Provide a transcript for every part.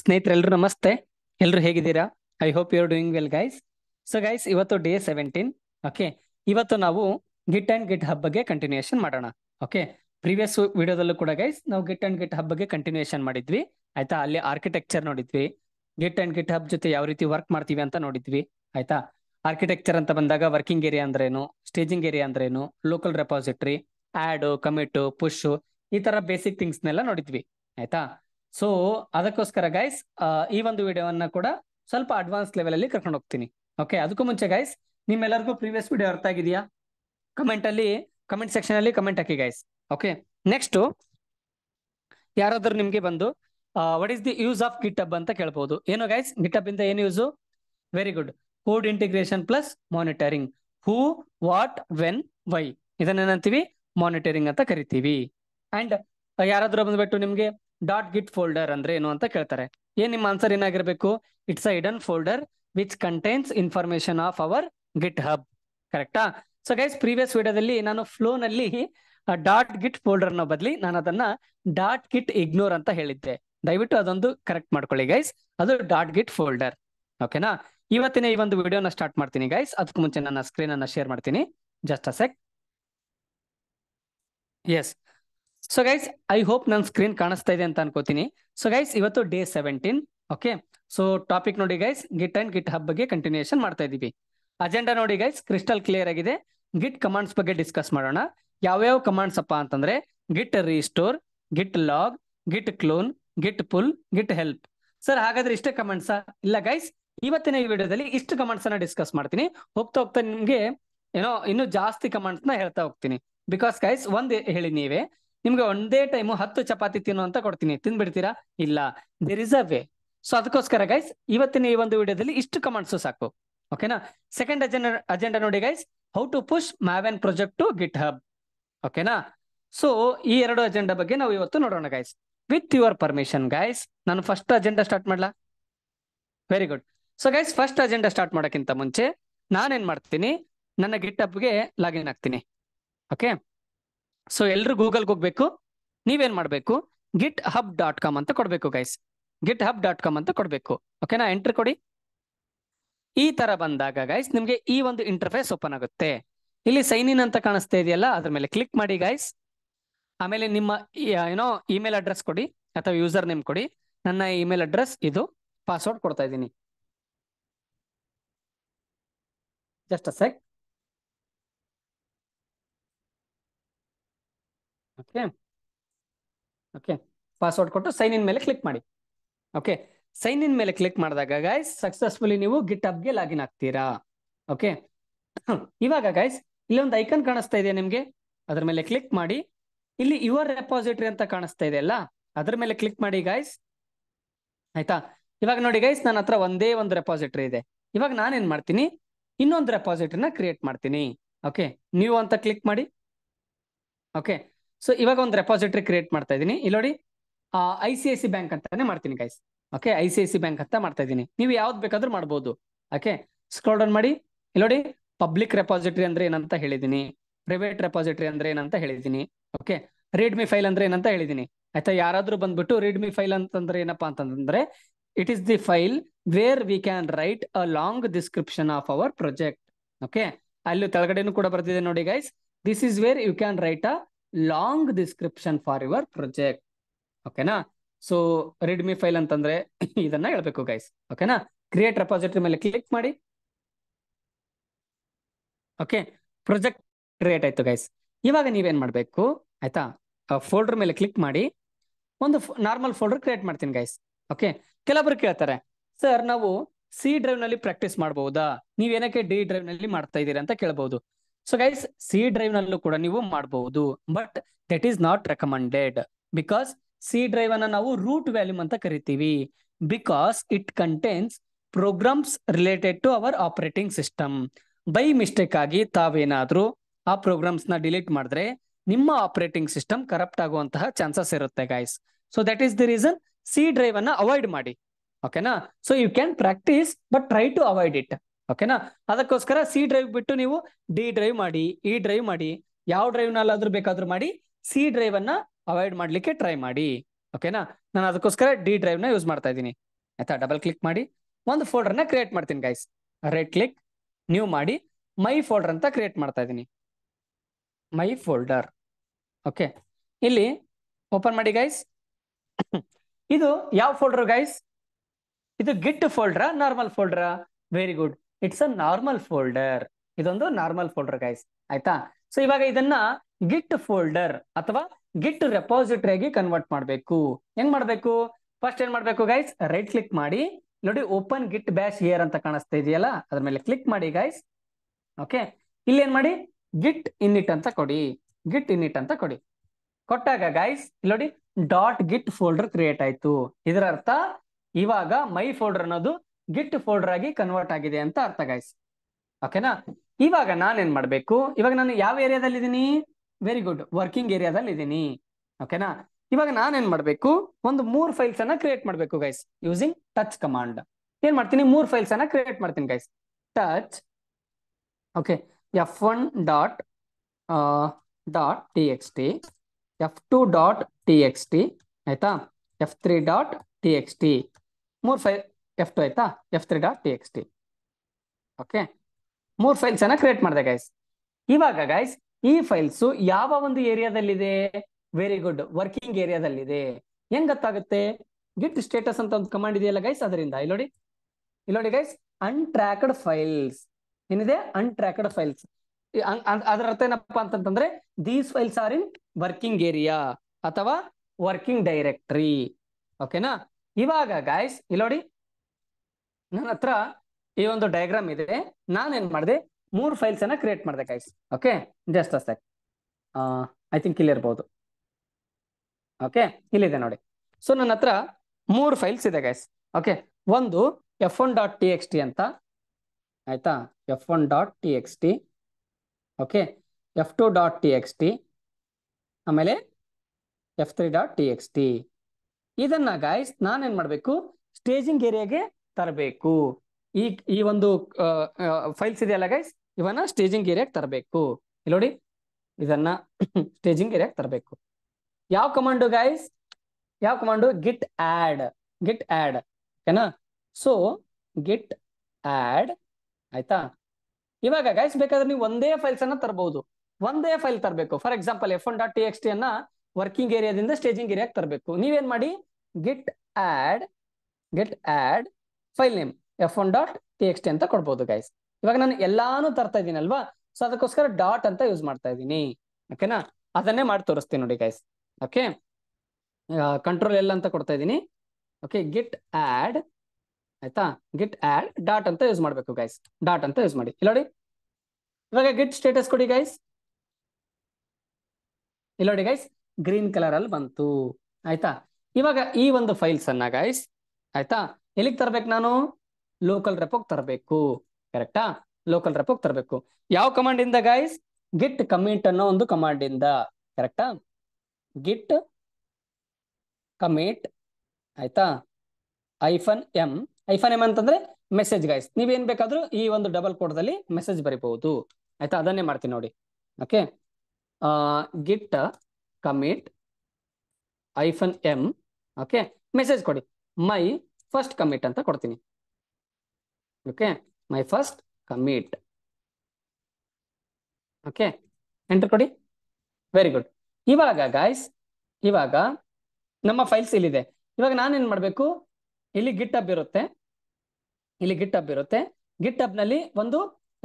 ಸ್ನೇಹಿತರೆಲ್ಲರೂ ನಮಸ್ತೆ ಎಲ್ಲರೂ ಹೇಗಿದ್ದೀರಾ I hope you are doing well guys so guys ಇವತ್ತು ಡೇ ಸೆವೆಂಟೀನ್ ಓಕೆ ಇವತ್ತು ನಾವು ಗಿಟ್ ಅಂಡ್ ಗಿಟ್ ಹಬ್ ಬಗ್ಗೆ ಕಂಟಿನ್ಯೂಯೇಷನ್ ಮಾಡೋಣ ಓಕೆ ಪ್ರೀವಿಯಸ್ ವಿಡಿಯೋದಲ್ಲೂ ಕೂಡ ಗೈಸ್ ನಾವು ಗಿಟ್ ಅಂಡ್ ಗಿಟ್ ಹಬ್ ಬಗ್ಗೆ ಕಂಟಿನ್ಯೂಯೇಷನ್ ಮಾಡಿದ್ವಿ ಆಯ್ತಾ ಅಲ್ಲಿ ಆರ್ಕಿಟೆಕ್ಚರ್ ನೋಡಿದ್ವಿ ಗಿಟ್ ಅಂಡ್ ಗಿಟ್ ಹಬ್ ಜೊತೆ ಯಾವ ರೀತಿ ವರ್ಕ್ ಮಾಡ್ತೀವಿ ಅಂತ ನೋಡಿದ್ವಿ ಆಯ್ತಾ ಆರ್ಕಿಟೆಕ್ಚರ್ ಅಂತ ಬಂದಾಗ ವರ್ಕಿಂಗ್ ಏರಿಯಾ ಅಂದ್ರೇನು ಸ್ಟೇಜಿಂಗ್ ಏರಿಯಾ ಅಂದ್ರೇನು local repository add commit push ಈ ತರ ಬೇಸಿಕ್ ಥಿಂಗ್ಸ್ನೆಲ್ಲ ನೋಡಿದ್ವಿ ಆಯ್ತಾ ಸೊ ಅದಕ್ಕೋಸ್ಕರ ಗೈಸ್ ಈ ಒಂದು ವಿಡಿಯೋವನ್ನ ಕೂಡ ಸ್ವಲ್ಪ ಅಡ್ವಾನ್ಸ್ ಲೆವೆಲ್ ಅಲ್ಲಿ ಕರ್ಕೊಂಡು ಹೋಗ್ತೀನಿ ಓಕೆ ಅದಕ್ಕೂ ಮುಂಚೆ ಗೈಸ್ ನಿಮ್ಮೆಲ್ಲರಿಗೂ ಪ್ರೀವಿಯಸ್ ವಿಡಿಯೋ ಅರ್ಥ ಆಗಿದೆಯಾ ಕಮೆಂಟ್ ಅಲ್ಲಿ ಕಮೆಂಟ್ ಸೆಕ್ಷನ್ ಅಲ್ಲಿ ಕಮೆಂಟ್ ಹಾಕಿ ಗೈಸ್ ಓಕೆ ನೆಕ್ಸ್ಟ್ ಯಾರಾದರೂ ನಿಮ್ಗೆ ಬಂದು what is the use of GitHub ಅಂತ ಕೇಳ್ಬಹುದು ಏನು ಗೈಸ್ ಗಿಟ್ ಹಬ್ ಇಂದ ಏನು use very good code integration plus monitoring who what when why ಏನಂತೀವಿ ಮಾನಿಟರಿಂಗ್ ಅಂತ ಕರಿತೀವಿ ಅಂಡ್ ಯಾರಾದರೂ ಬಂದ್ಬಿಟ್ಟು ನಿಮ್ಗೆ ಡಾಟ್ ಗಿಟ್ ಫೋಲ್ಡರ್ ಅಂದ್ರೆ ಏನು ಅಂತ ಕೇಳ್ತಾರೆ ಏನ್ ನಿಮ್ಮ ಆನ್ಸರ್ ಏನಾಗಿರ್ಬೇಕು it's a hidden folder which contains information of our GitHub ಕರೆಕ್ಟಾ ಸೊ ಗೈಸ್ ಪ್ರೀವಿಯಸ್ ವಿಡಿಯೋದಲ್ಲಿ ನಾನು ಫ್ಲೋ ನಲ್ಲಿ ಡಾಟ್ ಗಿಟ್ ಫೋಲ್ಡರ್ ನ ಬದಲಿ ನಾನು ಅದನ್ನ ಡಾಟ್ ಗಿಟ್ ಇಗ್ನೋರ್ ಅಂತ ಹೇಳಿದ್ದೆ ದಯವಿಟ್ಟು ಅದೊಂದು ಕರೆಕ್ಟ್ ಮಾಡ್ಕೊಳ್ಳಿ ಗೈಸ್ ಅದು ಡಾಟ್ ಗಿಟ್ ಫೋಲ್ಡರ್ ಓಕೆನಾ ಇವತ್ತಿನ ಈ ಒಂದು ವಿಡಿಯೋನ ಸ್ಟಾರ್ಟ್ ಮಾಡ್ತೀನಿ ಗೈಸ್ ಅದಕ್ಕೂ ಮುಂಚೆ ನನ್ನ ಸ್ಕ್ರೀನ್ ಅನ್ನ ಶೇರ್ ಮಾಡ್ತೀನಿ just a sec yes so guys I hope ನನ್ನ ಸ್ಕ್ರೀನ್ ಕಾಣಿಸ್ತಾ ಇದೆ ಅಂತ ಅನ್ಕೋತೀನಿ ಸೊ ಗೈಸ್ ಇವತ್ತು day seventeen okay so topic ನೋಡಿ guys git and GitHub ಬಗ್ಗೆ ಕಂಟಿನ್ಯೂಷನ್ ಮಾಡ್ತಾ ಇದೀವಿ ಅಜೆಂಡಾ ನೋಡಿ ಗೈಸ್ ಕ್ರಿಸ್ಟಲ್ ಕ್ಲಿಯರ್ ಆಗಿದೆ ಗಿಟ್ ಕಮಾಂಡ್ಸ್ ಬಗ್ಗೆ ಡಿಸ್ಕಸ್ ಮಾಡೋಣ ಯಾವ್ಯಾವ ಕಮಾಂಡ್ಸ್ ಅಪ್ಪ ಅಂತಂದ್ರೆ git restore git log git clone git pull git help sir ಹಾಗಾದ್ರೆ ಇಷ್ಟೇ ಕಮಾಂಡ್ಸ್ ಇಲ್ಲ ಗೈಸ್ ಇವತ್ತಿನ ಈ ವಿಡಿಯೋದಲ್ಲಿ ಇಷ್ಟು ಕಮಾಂಡ್ಸ್ ಅನ್ನ ಡಿಸ್ಕಸ್ ಮಾಡ್ತೀನಿ ಹೋಗ್ತಾ ಹೋಗ್ತಾ ನಿಮ್ಗೆ ಏನೋ ಇನ್ನು ಜಾಸ್ತಿ ಕಮಾಂಡ್ಸ್ ನ ಹೇಳ್ತಾ ಹೋಗ್ತೀನಿ ಬಿಕಾಸ್ ಗೈಸ್ ಒಂದ್ ಹೇಳಿ ನೀವೇ ನಿಮ್ಗೆ ಒಂದೇ ಟೈಮು ಹತ್ತು ಚಪಾತಿ ತಿನ್ನು ಅಂತ ಕೊಡ್ತೀನಿ ತಿನ್ಬಿಡ್ತೀರಾ ಇಲ್ಲ there is a way so ಅದಕ್ಕೋಸ್ಕರ ಗೈಸ್ ಇವತ್ತಿನ ಈ ಒಂದು ವಿಡಿಯೋದಲ್ಲಿ ಇಷ್ಟು ಕಮೆಂಟ್ಸ್ ಸಾಕು ಓಕೆನಾ ಸೆಕೆಂಡ್ ಅಜೆಂಡ ಅಜೆಂಡಾ ನೋಡಿ guys how to push Maven project to GitHub ಓಕೆನಾ ಸೊ ಈ ಎರಡು ಅಜೆಂಡಾ ಬಗ್ಗೆ ನಾವು ಇವತ್ತು ನೋಡೋಣ guys with your permission guys ನಾನು ಫಸ್ಟ್ ಅಜೆಂಡಾ ಸ್ಟಾರ್ಟ್ ಮಾಡ್ಲಾ very good so guys first agenda start ಮಾಡೋಕ್ಕಿಂತ ಮುಂಚೆ ನಾನೇನ್ ಮಾಡ್ತೀನಿ ನನ್ನ ಗಿಟ್ ಹಬ್ಗೆ ಲಾಗಿನ್ ಆಗ್ತೀನಿ ಓಕೆ ಸೊ ಎಲ್ರು ಗೂಗಲ್ ಹೋಗ್ಬೇಕು ನೀವೇನ್ ಮಾಡ್ಬೇಕು ಗಿಟ್ ಹಬ್ ಡಾಟ್ ಕಾಮ್ ಅಂತ ಕೊಡ್ಬೇಕು guys GitHub dot com ಅಂತ ಕೊಡ್ಬೇಕು ಓಕೆನಾ ಎಂಟ್ರಿ ಕೊಡಿ ಈ ತರ ಬಂದಾಗ ಗೈಸ್ ನಿಮ್ಗೆ ಈ ಒಂದು ಇಂಟರ್ಫೇಸ್ ಓಪನ್ ಆಗುತ್ತೆ ಇಲ್ಲಿ ಸೈನ್ ಇನ್ ಅಂತ ಕಾಣಿಸ್ತಾ ಇದೆಯಲ್ಲ ಅದ್ರ ಮೇಲೆ ಕ್ಲಿಕ್ ಮಾಡಿ ಗೈಸ್ ಆಮೇಲೆ ನಿಮ್ಮ ಏನೋ ಇಮೇಲ್ ಅಡ್ರೆಸ್ ಕೊಡಿ ಅಥವಾ ಯೂಸರ್ ನೇಮ್ ಕೊಡಿ ನನ್ನ ಇಮೇಲ್ ಅಡ್ರೆಸ್ ಇದು ಪಾಸ್ವರ್ಡ್ ಕೊಡ್ತಾ ಇದ್ದೀನಿ just uh okay okay password ಕೊಟ್ಟು ಸೈನ್ ಇನ್ ಮೇಲೆ ಕ್ಲಿಕ್ ಮಾಡಿ ಓಕೆ ಸೈನ್ ಇನ್ ಮೇಲೆ ಕ್ಲಿಕ್ ಮಾಡಿದಾಗ ಗೈಸ್ ಸಕ್ಸಸ್ಫುಲಿ ನೀವು ಗಿಟ್ ಅಪ್ಗೆ ಲಾಗಿನ್ ಆಗ್ತೀರಾ ಓಕೆ ಇವಾಗ ಗೈಸ್ ಇಲ್ಲೊಂದು ಐಕನ್ ಕಾಣಿಸ್ತಾ ಇದೆ ನಿಮಗೆ ಅದ್ರ ಮೇಲೆ ಕ್ಲಿಕ್ ಮಾಡಿ ಇಲ್ಲಿ ಯುವರ್ ರೆಪಾಸಿಟ್ರಿ ಅಂತ ಕಾಣಿಸ್ತಾ ಇದೆ ಅಲ್ಲ ಅದ್ರ ಮೇಲೆ ಕ್ಲಿಕ್ ಮಾಡಿ ಗೈಸ್ ಆಯ್ತಾ ಇವಾಗ ನೋಡಿ ಗೈಸ್ ನನ್ನ ಹತ್ರ ಒಂದೇ ಒಂದು ರೆಪಾಸಿಟ್ರಿ ಇದೆ ಇವಾಗ ನಾನೇನ್ ಮಾಡ್ತೀನಿ ಇನ್ನೊಂದು ರೆಪಾಸಿಟ್ರಿನ ಕ್ರಿಯೇಟ್ ಮಾಡ್ತೀನಿ ಓಕೆ ನೀವು ಅಂತ ಕ್ಲಿಕ್ ಮಾಡಿ ಓಕೆ ಸೊ ಇವಾಗ ಒಂದು ರೆಪಾಸಿಟ್ರಿ ಕ್ರಿಯೇಟ್ ಮಾಡ್ತಾ ಇದೀನಿ ಇಲ್ಲಿ ನೋಡಿ I C I C bank ಅಂತಾನೆ ಮಾಡ್ತೀನಿ guys okay I C I C bank ಅಂತ ಮಾಡ್ತಾ ಇದೀನಿ ನೀವು ಯಾವ್ದು ಬೇಕಾದ್ರೂ ಮಾಡ್ಬೋದು ಓಕೆ ಸ್ಕ್ರೋಲ್ ಡೌನ್ ಮಾಡಿ ಇಲ್ಲಿ ನೋಡಿ ಪಬ್ಲಿಕ್ ರೆಪಾಸಿಟ್ರಿ ಅಂದ್ರೆ ಏನಂತ ಹೇಳಿದೀನಿ ಪ್ರೈವೇಟ್ ರೆಪಾಸಿಟ್ರಿ ಅಂದ್ರೆ ಏನಂತ ಹೇಳಿದೀನಿ ಓಕೆ ರೀಡ್ಮಿ ಫೈಲ್ ಅಂದ್ರೆ ಏನಂತ ಹೇಳಿದೀನಿ ಆಯ್ತಾ ಯಾರಾದ್ರೂ ಬಂದ್ಬಿಟ್ಟು ರೀಡ್ಮಿ ಫೈಲ್ ಅಂತಂದ್ರೆ ಏನಪ್ಪಾ ಅಂತಂದ್ರೆ it is the file where we can write a long description of our project okay ಅಲ್ಲಿ ತೆಳಗಡೆನು ಕೂಡ ಬರ್ತಿದೆ ನೋಡಿ guys this is where you can write a long description for your project ಓಕೆನಾ ಸೊ ರೆಡ್ಮಿ ಫೈಲ್ ಅಂತಂದ್ರೆ ಇದನ್ನ ಹೇಳ್ಬೇಕು guys ಓಕೆನಾ ಕ್ರಿಯೇಟ್ ರೆಪಾಸಿಟರಿ ಮೇಲೆ ಕ್ಲಿಕ್ ಮಾಡಿ ಓಕೆ ಪ್ರೊಜೆಕ್ಟ್ ಕ್ರಿಯೇಟ್ ಆಯ್ತು ಗೈಸ್ ಇವಾಗ ನೀವೇನ್ ಮಾಡ್ಬೇಕು ಆಯ್ತಾ ಫೋಲ್ಡರ್ ಮೇಲೆ ಕ್ಲಿಕ್ ಮಾಡಿ ಒಂದು ನಾರ್ಮಲ್ ಫೋಲ್ಡರ್ ಕ್ರಿಯೇಟ್ ಮಾಡ್ತೀನಿ ಗೈಸ್ ಓಕೆ ಕೆಲವೊಬ್ರು ಕೇಳ್ತಾರೆ ಸರ್ ನಾವು ಸಿ ಡ್ರೈವ್ ನಲ್ಲಿ ಪ್ರಾಕ್ಟೀಸ್ ಮಾಡಬಹುದಾ ಏನಕ್ಕೆ ಡಿ ಡ್ರೈವ್ ನಲ್ಲಿ ಮಾಡ್ತಾ ಇದ್ದೀರಾ ಅಂತ ಕೇಳಬಹುದು ಸೊ ಗೈಸ್ ಸಿ ಡ್ರೈವ್ ನಲ್ಲೂ ಕೂಡ ನೀವು ಮಾಡಬಹುದು but that is not recommended because C drive ಅನ್ನ ನಾವು ರೂಟ್ ವ್ಯಾಲ್ಯೂಮ್ ಅಂತ ಕರಿತೀವಿ because it contains programs related to our operating system by mistake ಆಗಿ ತಾವೇನಾದ್ರೂ ಆ ಪ್ರೋಗ್ರಾಮ್ಸ್ ನ ಡಿಲೀಟ್ ಮಾಡಿದ್ರೆ ನಿಮ್ಮ ಆಪರೇಟಿಂಗ್ ಸಿಸ್ಟಮ್ ಕರಪ್ಟ್ ಆಗುವಂತಹ ಚಾನ್ಸಸ್ ಇರುತ್ತೆ guys so that is the reason C drive ಅನ್ನ ಅವಾಯ್ಡ್ ಮಾಡಿ ಓಕೆನಾ so you can practise but try to avoid it ಓಕೆನಾ ಅದಕ್ಕೋಸ್ಕರ ಸಿ ಡ್ರೈವ್ ಬಿಟ್ಟು ನೀವು ಡಿ ಡ್ರೈವ್ ಮಾಡಿ ಇ e ಡ್ರೈವ್ ಮಾಡಿ ಯಾವ ಡ್ರೈವ್ ನಲ್ಲಾದ್ರೂ ಬೇಕಾದ್ರೂ ಮಾಡಿ ಸಿ ಡ್ರೈವ್ ಅನ್ನ ಅವಾಯ್ಡ್ ಮಾಡ್ಲಿಕ್ಕೆ ಟ್ರೈ ಮಾಡಿ ಓಕೆನಾ ನಾನು ಅದಕ್ಕೋಸ್ಕರ ಡಿ ಡ್ರೈವ್ ನ ಯೂಸ್ ಮಾಡ್ತಾ ಇದ್ದೀನಿ ಆಯ್ತಾ ಡಬಲ್ ಕ್ಲಿಕ್ ಮಾಡಿ ಒಂದು ಫೋಲ್ಡರ್ ಕ್ರಿಯೇಟ್ ಮಾಡ್ತೀನಿ ಗೈಸ್ ರೈಟ್ ಕ್ಲಿಕ್ ನೀವು ಮಾಡಿ ಮೈ ಫೋಲ್ಡರ್ ಅಂತ ಕ್ರಿಯೇಟ್ ಮಾಡ್ತಾ ಇದ್ದೀನಿ ಮೈ ಫೋಲ್ಡರ್ ಓಕೆ ಇಲ್ಲಿ ಓಪನ್ ಮಾಡಿ ಗೈಸ್ ಇದು ಯಾವ ಫೋಲ್ಡರ್ ಗೈಸ್ ಇದು ಗಿಟ್ ಫೋಲ್ಡ್ರಾ ನಾರ್ಮಲ್ ಫೋಲ್ಡ್ರಾ very good it's a normal folder ಇದೊಂದು ನಾರ್ಮಲ್ ಫೋಲ್ಡರ್ ಗೈಸ್ ಆಯ್ತಾ ಸೊ ಇವಾಗ ಇದನ್ನ ಗಿಟ್ ಫೋಲ್ಡರ್ ಅಥವಾ ಗಿಟ್ ರೆಪಾಸಿಟರಿ ಆಗಿ ಕನ್ವರ್ಟ್ ಮಾಡಬೇಕು ಹೆಂಗ್ ಮಾಡ್ಬೇಕು ಫಸ್ಟ್ ಏನ್ ಮಾಡ್ಬೇಕು ಗೈಸ್ ರೈಟ್ ಕ್ಲಿಕ್ ಮಾಡಿ ನೋಡಿ ಓಪನ್ ಗಿಟ್ ಬ್ಯಾಶ್ ಹಿಯರ್ ಅಂತ ಕಾಣಿಸ್ತಾ ಇದೆಯಲ್ಲ ಅದ್ರ ಮೇಲೆ ಕ್ಲಿಕ್ ಮಾಡಿ ಗೈಸ್ ಓಕೆ ಇಲ್ಲಿ ಏನ್ ಮಾಡಿ ಗಿಟ್ ಇನ್ನಿಟ್ ಅಂತ ಕೊಡಿ ಗಿಟ್ ಇನ್ನಿಟ್ ಅಂತ ಕೊಡಿ ಕೊಟ್ಟಾಗ ಗೈಸ್ ಇಲ್ಲಿ ನೋಡಿ ಡಾಟ್ ಗಿಟ್ ಫೋಲ್ಡರ್ ಕ್ರಿಯೇಟ್ ಆಯ್ತು ಇದರ ಅರ್ಥ ಇವಾಗ ಮೈ ಫೋಲ್ಡರ್ ಅನ್ನೋದು ಗಿಟ್ ಫೋಲ್ಡರ್ ಆಗಿ ಕನ್ವರ್ಟ್ ಆಗಿದೆ ಅಂತ ಅರ್ಥ ಗಾಯ್ಸ್ ಓಕೆನಾ ಇವಾಗ ನಾನೇನ್ ಮಾಡ್ಬೇಕು ಇವಾಗ ನಾನು ಯಾವ ಏರಿಯಾದಲ್ಲಿ ಇದ್ದೀನಿ ವೆರಿ ಗುಡ್ ವರ್ಕಿಂಗ್ ಏರಿಯಾದಲ್ಲಿ ಇದ್ದೀನಿ ಓಕೆನಾ ಇವಾಗ ನಾನೇನ್ ಮಾಡ್ಬೇಕು ಒಂದು ಮೂರ್ ಫೈಲ್ಸ್ ಅನ್ನ ಕ್ರಿಯೇಟ್ ಮಾಡ್ಬೇಕು ಗೈಸ್ ಯೂಸಿಂಗ್ ಟಚ್ ಕಮಾಂಡ್ ಏನ್ ಮಾಡ್ತೀನಿ ಮೂರ್ ಫೈಲ್ಸ್ ಅನ್ನ ಕ್ರಿಯೇಟ್ ಮಾಡ್ತೀನಿ guys touch okay F one dot dot T X T F two dot T X T ಆಯ್ತಾ F three dot T X T ಮೂರ್ ಫೈಲ್ ಎಫ್ ಟು ಆಯ್ತಾ F three dot T X T okay ಮೂರು files ಅನ್ನ create ಮಾಡಿದೆ guys ಇವಾಗ guys ಈ ಫೈಲ್ಸ್ ಯಾವ ಒಂದು ಏರಿಯಾದಲ್ಲಿದೆ ವೆರಿ ಗುಡ್ ವರ್ಕಿಂಗ್ ಏರಿಯಾದಲ್ಲಿದೆ ಹೆಂಗ್ ಗೊತ್ತಾಗುತ್ತೆ ಗಿಟ್ ಸ್ಟೇಟಸ್ ಅಂತ ಒಂದು ಕಮಾಂಡ್ ಇದೆಯಲ್ಲ ಗೈಸ್ ಅದರಿಂದ ಇಲ್ಲಿ ನೋಡಿ ಇಲ್ಲಿ ನೋಡಿ ಗೈಸ್ ಅನ್ಟ್ರ್ಯಾಕ್ಡ್ ಫೈಲ್ಸ್ ಏನಿದೆ ಅನ್ಟ್ರ್ಯಾಕ್ಡ್ ಫೈಲ್ಸ್ ಅದರ ಅರ್ಥ ಏನಪ್ಪಾ ಅಂತಂದ್ರೆ these files are in working area ಅಥವಾ ವರ್ಕಿಂಗ್ ಡೈರೆಕ್ಟ್ರಿ ಓಕೆನಾ ಇವಾಗ ಗೈಸ್ ಇಲ್ಲಿ ನೋಡಿ ನನ್ನ ಹತ್ರ ಈ ಒಂದು ಡಯಾಗ್ರಾಮ್ ಇದೆ ನಾನು ಏನ್ ಮಾಡಿದೆ ಮೂರು ಫೈಲ್ಸ್ ಅನ್ನ ಕ್ರಿಯೇಟ್ ಮಾಡಿದೆ ಗೈಸ್ ಓಕೆ ಜಸ್ಟ್ ಅಷ್ಟೇ ಐ ಥಿಂಕ್ ಇಲ್ಲಿ ಇರ್ಬೋದು ಓಕೆ ಇಲ್ಲಿದೆ ನೋಡಿ ಸೊ ನನ್ನ ಹತ್ರ ಮೂರು ಫೈಲ್ಸ್ ಇದೆ ಗೈಸ್ ಓಕೆ ಒಂದು F one dot T X T ಅಂತ ಆಯ್ತಾ F one dot T X T okay F two dot T X T ಆಮೇಲೆ F three dot T X T ಇದನ್ನ ಗಾಯ್ಸ್ ನಾನೇನ್ ಮಾಡಬೇಕು ಸ್ಟೇಜಿಂಗ್ ಏರಿಯಾಗೆ ತರಬೇಕು ಈ ಈ ಒಂದು ಫೈಲ್ಸ್ ಇದೆಯಲ್ಲ ಗೈಸ್ ಇವನ್ನ ಸ್ಟೇಜಿಂಗ್ ಏರಿಯಾಗೆ ತರಬೇಕು ಇಲ್ಲಿ ನೋಡಿ ಇದನ್ನ ಸ್ಟೇಜಿಂಗ್ ಏರಿಯಾಗೆ ತರಬೇಕು ಯಾವ ಕಮಾಂಡು ಗೈಸ್ ಯಾವ command git add git add ಓಕೆನಾ ಸೊ ಗಿಟ್ ಆಡ್ ಆಯ್ತಾ ಇವಾಗ ಗೈಸ್ ಬೇಕಾದ್ರೆ ನೀವು ಒಂದೇ ಫೈಲ್ಸ್ ಅನ್ನ ತರಬಹುದು ಒಂದೇ ಫೈಲ್ ತರಬೇಕು for example F one dot T X T ಅನ್ನ ವರ್ಕಿಂಗ್ ಏರಿಯಾದಿಂದ ಸ್ಟೇಜಿಂಗ್ ಏರಿಯಾಗೆ ತರಬೇಕು ನೀವೇನ್ ಮಾಡಿ git add git add file name F one dot T X T ಅಂತ ಕೊಡ್ಬೋದು ಗೈಸ್ ಇವಾಗ ನಾನು ಎಲ್ಲಾನು ತರ್ತಾ ಇದೀನಲ್ವಾ ಸೊ ಅದಕ್ಕೋಸ್ಕರ ಡಾಟ್ ಅಂತ ಯೂಸ್ ಮಾಡ್ತಾ ಇದ್ದೀನಿ ಓಕೆನಾ ಅದನ್ನೇ ಮಾಡಿ ತೋರಿಸ್ತೀನಿ ನೋಡಿ ಗೈಸ್ ಓಕೆ ಕಂಟ್ರೋಲ್ ಎಲ್ ಅಂತ ಕೊಡ್ತಾ ಇದ್ದೀನಿ ಓಕೆ ಗಿಟ್ ಆಡ್ ಆಯ್ತಾ ಗಿಟ್ ಆ್ಯಡ್ ಡಾಟ್ ಅಂತ ಯೂಸ್ ಮಾಡಬೇಕು ಗೈಸ್ ಡಾಟ್ ಅಂತ ಯೂಸ್ ಮಾಡಿ ಇಲ್ಲೋಡಿ ನೋಡಿ ಇವಾಗ ಗಿಟ್ ಸ್ಟೇಟಸ್ ಕೊಡಿ ಗೈಸ್ ಇಲ್ಲೋಡಿ ನೋಡಿ ಗೈಸ್ ಗ್ರೀನ್ ಕಲರ್ ಅಲ್ಲಿ ಬಂತು ಆಯ್ತಾ ಇವಾಗ ಈ ಒಂದು ಫೈಲ್ಸ್ ಅನ್ನ ಗೈಸ್ ಆಯ್ತಾ ಎಲ್ಲಿಗೆ ತರ್ಬೇಕು ನಾನು ಲೋಕಲ್ ರೆಪೋಗೆ ತರಬೇಕು ಕರೆಕ್ಟಾ ಲೋಕಲ್ ರೆಪೋಗೆ ತರಬೇಕು ಯಾವ ಕಮಾಂಡ್ ಇಂದ ಗೈಸ್ ಗಿಟ್ ಕಮಿಟ್ ಅನ್ನೋ ಒಂದು ಕಮಾಂಡ್ ಇಂದ ಕರೆಕ್ಟಾ ಗಿಟ್ ಕಮಿಟ್ ಆಯ್ತಾ ಐಫನ್ ಎಂ ಐಫನ್ ಎಂ ಅಂತಂದ್ರೆ ಮೆಸೇಜ್ ಗೈಸ್ ನೀವೇನ್ ಬೇಕಾದ್ರೂ ಈ ಒಂದು ಡಬಲ್ ಕೋಡ್ದಲ್ಲಿ ಮೆಸೇಜ್ ಬರಿಬಹುದು ಆಯ್ತಾ ಅದನ್ನೇ ಮಾಡ್ತೀನಿ ನೋಡಿ okay git commit hyphen M okay message ಕೊಡಿ ಮೈ ಫಸ್ಟ್ ಕಮಿಟ್ ಅಂತ ಕೊಡ್ತೀನಿ okay my first commit okay enter ಕೊಡಿ ವೆರಿ ಗುಡ್ ಇವಾಗ ಗಾಯ್ಸ್ ಇವಾಗ ನಮ್ಮ ಫೈಲ್ಸ್ ಇಲ್ಲಿದೆ ಇವಾಗ ನಾನೇನ್ ಮಾಡಬೇಕು ಇಲ್ಲಿ ಗಿಟ್ ಹಬ್ ಇರುತ್ತೆ ಇಲ್ಲಿ ಗಿಟ್ ಹಬ್ ಇರುತ್ತೆ ಗಿಟ್ ಹಬ್ ನಲ್ಲಿ ಒಂದು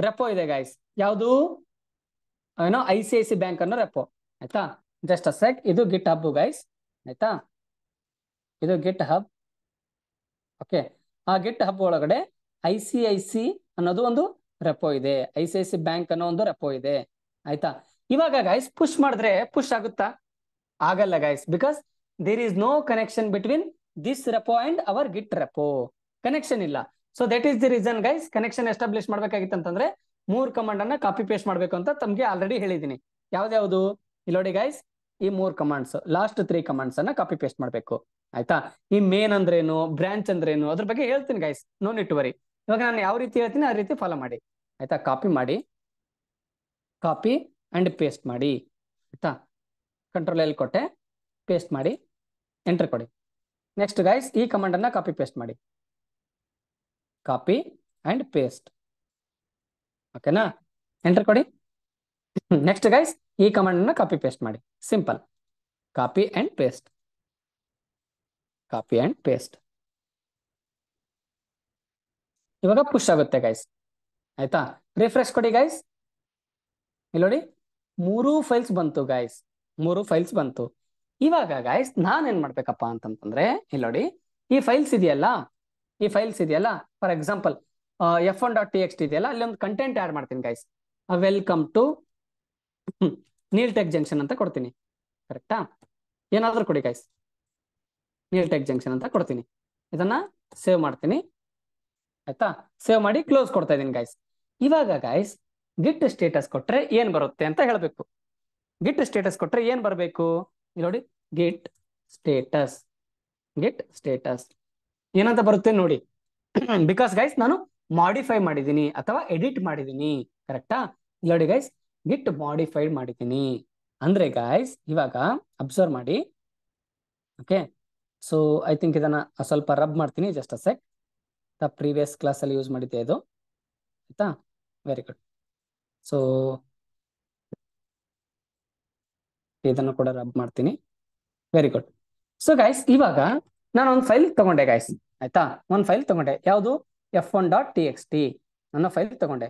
ರೆಪೋ ಇದೆ ಗಾಯ್ಸ್ ಯಾವುದು ಏನೋ I C I C bank ಅನ್ನೋ ರೆಪೋ ಆಯ್ತಾ ಜಸ್ಟ್ ಅ ಸೆಟ್ ಇದು ಗಿಟ್ ಹಬ್ ಗೈಸ್ ಆಯ್ತಾ ಇದು ಗಿಟ್ ಹಬ್ ಓಕೆ ಆ ಗಿಟ್ ಹಬ್ ಒಳಗಡೆ ಐ ಸಿ ಐ ಸಿ ಅನ್ನೋದು ಒಂದು ರೆಪೋ ಇದೆ I C I C bank ಅನ್ನೋ ಒಂದು ರೆಪೋ ಇದೆ ಆಯ್ತಾ ಇವಾಗ ಗೈಸ್ ಪುಷ್ ಮಾಡಿದ್ರೆ ಪುಷ್ ಆಗುತ್ತಾ ಆಗಲ್ಲ guys because there is no connection between this repo and our git repo connection ಇಲ್ಲ so that is the reason guys connection establish ಮಾಡ್ಬೇಕಾಗಿತ್ತು ಅಂತಂದ್ರೆ ಮೂರ್ ಕಮಾಂಡ್ ಅನ್ನ ಕಾಪಿ ಪೇಸ್ಟ್ ಮಾಡ್ಬೇಕು ಅಂತ ತಮ್ಗೆ ಆಲ್ರೆಡಿ ಹೇಳಿದೀನಿ ಯಾವ್ದಾವ್ದು ಇಲ್ಲೋಡಿ ಗೈಸ್ ಈ ಮೂರ್ ಕಮಾಂಡ್ಸ್ ಲಾಸ್ಟ್ ತ್ರೀ ಕಮಾಂಡ್ಸ್ ಅನ್ನ ಕಾಪಿ ಪೇಸ್ಟ್ ಮಾಡ್ಬೇಕು ಆಯ್ತಾ ಈ ಮೇನ್ ಅಂದ್ರೇನು ಏನು ಬ್ರಾಂಚ್ ಅಂದ್ರೆ ಏನು ಅದ್ರ ಬಗ್ಗೆ ಹೇಳ್ತೀನಿ ಗೈಸ್ ನೋ ಟು ಇವಾಗ ನಾನು ಯಾವ ರೀತಿ ಹೇಳ್ತೀನಿ ಆ ರೀತಿ ಫಾಲೋ ಮಾಡಿ ಆಯ್ತಾ ಕಾಪಿ ಮಾಡಿ ಕಾಪಿ ಅಂಡ್ ಪೇಸ್ಟ್ ಮಾಡಿ ಆಯ್ತಾ ಕಂಟ್ರೋಲ್ ಎಲ್ಲಿ ಕೊಟ್ಟೆ ಪೇಸ್ಟ್ ಮಾಡಿ ಎಂಟರ್ ಕೊಡಿ ನೆಕ್ಸ್ಟ್ ಗೈಸ್ ಈ ಕಮಾಂಡನ್ನ ಕಾಪಿ ಪೇಸ್ಟ್ ಮಾಡಿ ಕಾಪಿ ಅಂಡ್ ಪೇಸ್ಟ್ ಓಕೆನಾ ಎಂಟರ್ ಕೊಡಿ ನೆಕ್ಸ್ಟ್ ಗೈಸ್ ಈ ಕಮಾಂಡನ್ನ ಕಾಪಿ ಪೇಸ್ಟ್ ಮಾಡಿ simple copy and paste copy and paste ಇವಾಗ ಪುಷ್ ಆಗುತ್ತೆ ಗೈಸ್ ಆಯ್ತಾ ರಿಫ್ರೆಶ್ ಕೊಡಿ ಗೈಸ್ ಇಲ್ಲಿ ನೋಡಿ ಮೂರು ಫೈಲ್ಸ್ ಬಂತು ಗೈಸ್ ಮೂರು ಫೈಲ್ಸ್ ಬಂತು ಇವಾಗ ಗೈಸ್ ನಾನೇನ್ ಮಾಡ್ಬೇಕಪ್ಪ ಅಂತಂತಂದ್ರೆ ಇಲ್ಲಿ ನೋಡಿ ಈ ಫೈಲ್ಸ್ ಇದೆಯಲ್ಲ ಈ ಫೈಲ್ಸ್ ಇದೆಯಲ್ಲ for example F one dot T X ಇದೆಯಲ್ಲ ಅಲ್ಲಿ ಒಂದು ಕಂಟೆಂಟ್ ಆಡ್ ಮಾಡ್ತೀನಿ guys welcome to Neel tech junction ಅಂತ ಕೊಡ್ತೀನಿ ಕರೆಕ್ಟಾ ಏನಾದರೂ ಕೊಡಿ ಗೈಸ್ ನೀಲ್ಟೆಕ್ ಜಂಕ್ಷನ್ ಅಂತ ಕೊಡ್ತೀನಿ ಇದನ್ನ ಸೇವ್ ಮಾಡ್ತೀನಿ ಆಯ್ತಾ ಸೇವ್ ಮಾಡಿ ಕ್ಲೋಸ್ ಕೊಡ್ತಾ ಇದ್ದೀನಿ ಗಾಯ್ಸ್ ಇವಾಗ ಗಾಯ್ಸ್ ಗಿಟ್ ಸ್ಟೇಟಸ್ ಕೊಟ್ರೆ ಏನ್ ಬರುತ್ತೆ ಅಂತ ಹೇಳ್ಬೇಕು ಗಿಟ್ ಸ್ಟೇಟಸ್ ಕೊಟ್ರೆ ಏನ್ ಬರಬೇಕು ನೋಡಿ ಗಿಟ್ ಸ್ಟೇಟಸ್ ಗಿಟ್ ಸ್ಟೇಟಸ್ ಏನಂತ ಬರುತ್ತೆ ನೋಡಿ ಬಿಕಾಸ್ ಗೈಸ್ ನಾನು ಮಾಡಿಫೈ ಮಾಡಿದ್ದೀನಿ ಅಥವಾ ಎಡಿಟ್ ಮಾಡಿದ್ದೀನಿ ಕರೆಕ್ಟಾ ನೋಡಿ ಗೈಸ್ ಗಿಟ್ ಮಾಡಿಫೈಡ್ ಮಾಡಿದ್ದೀನಿ ಅಂದ್ರೆ ಗಾಯ್ಸ್ ಇವಾಗ ಅಬ್ಸರ್ವ್ ಮಾಡಿ ಓಕೆ ಸೊ ಐ ಥಿಂಕ್ ಇದನ್ನು ಸ್ವಲ್ಪ ರಬ್ ಮಾಡ್ತೀನಿ ಜಸ್ಟ್ ಅ ಪ್ರೀವಿಯಸ್ ಕ್ಲಾಸಲ್ಲಿ ಯೂಸ್ ಮಾಡಿದ್ದೆ ಇದು ಆಯ್ತಾ ವೆರಿ ಗುಡ್ ಸೊ ಇದನ್ನು ಕೂಡ ರಬ್ ಮಾಡ್ತೀನಿ ವೆರಿ ಗುಡ್ ಸೊ ಗೈಸ್ ಇವಾಗ ನಾನು ಒಂದು ಫೈಲ್ ತಗೊಂಡೆ ಗಾಯ್ಸ್ ಆಯ್ತಾ ಒಂದು ಫೈಲ್ ತಗೊಂಡೆ ಯಾವುದು F one dot T X T ನನ್ನ ಫೈಲ್ ತಗೊಂಡೆ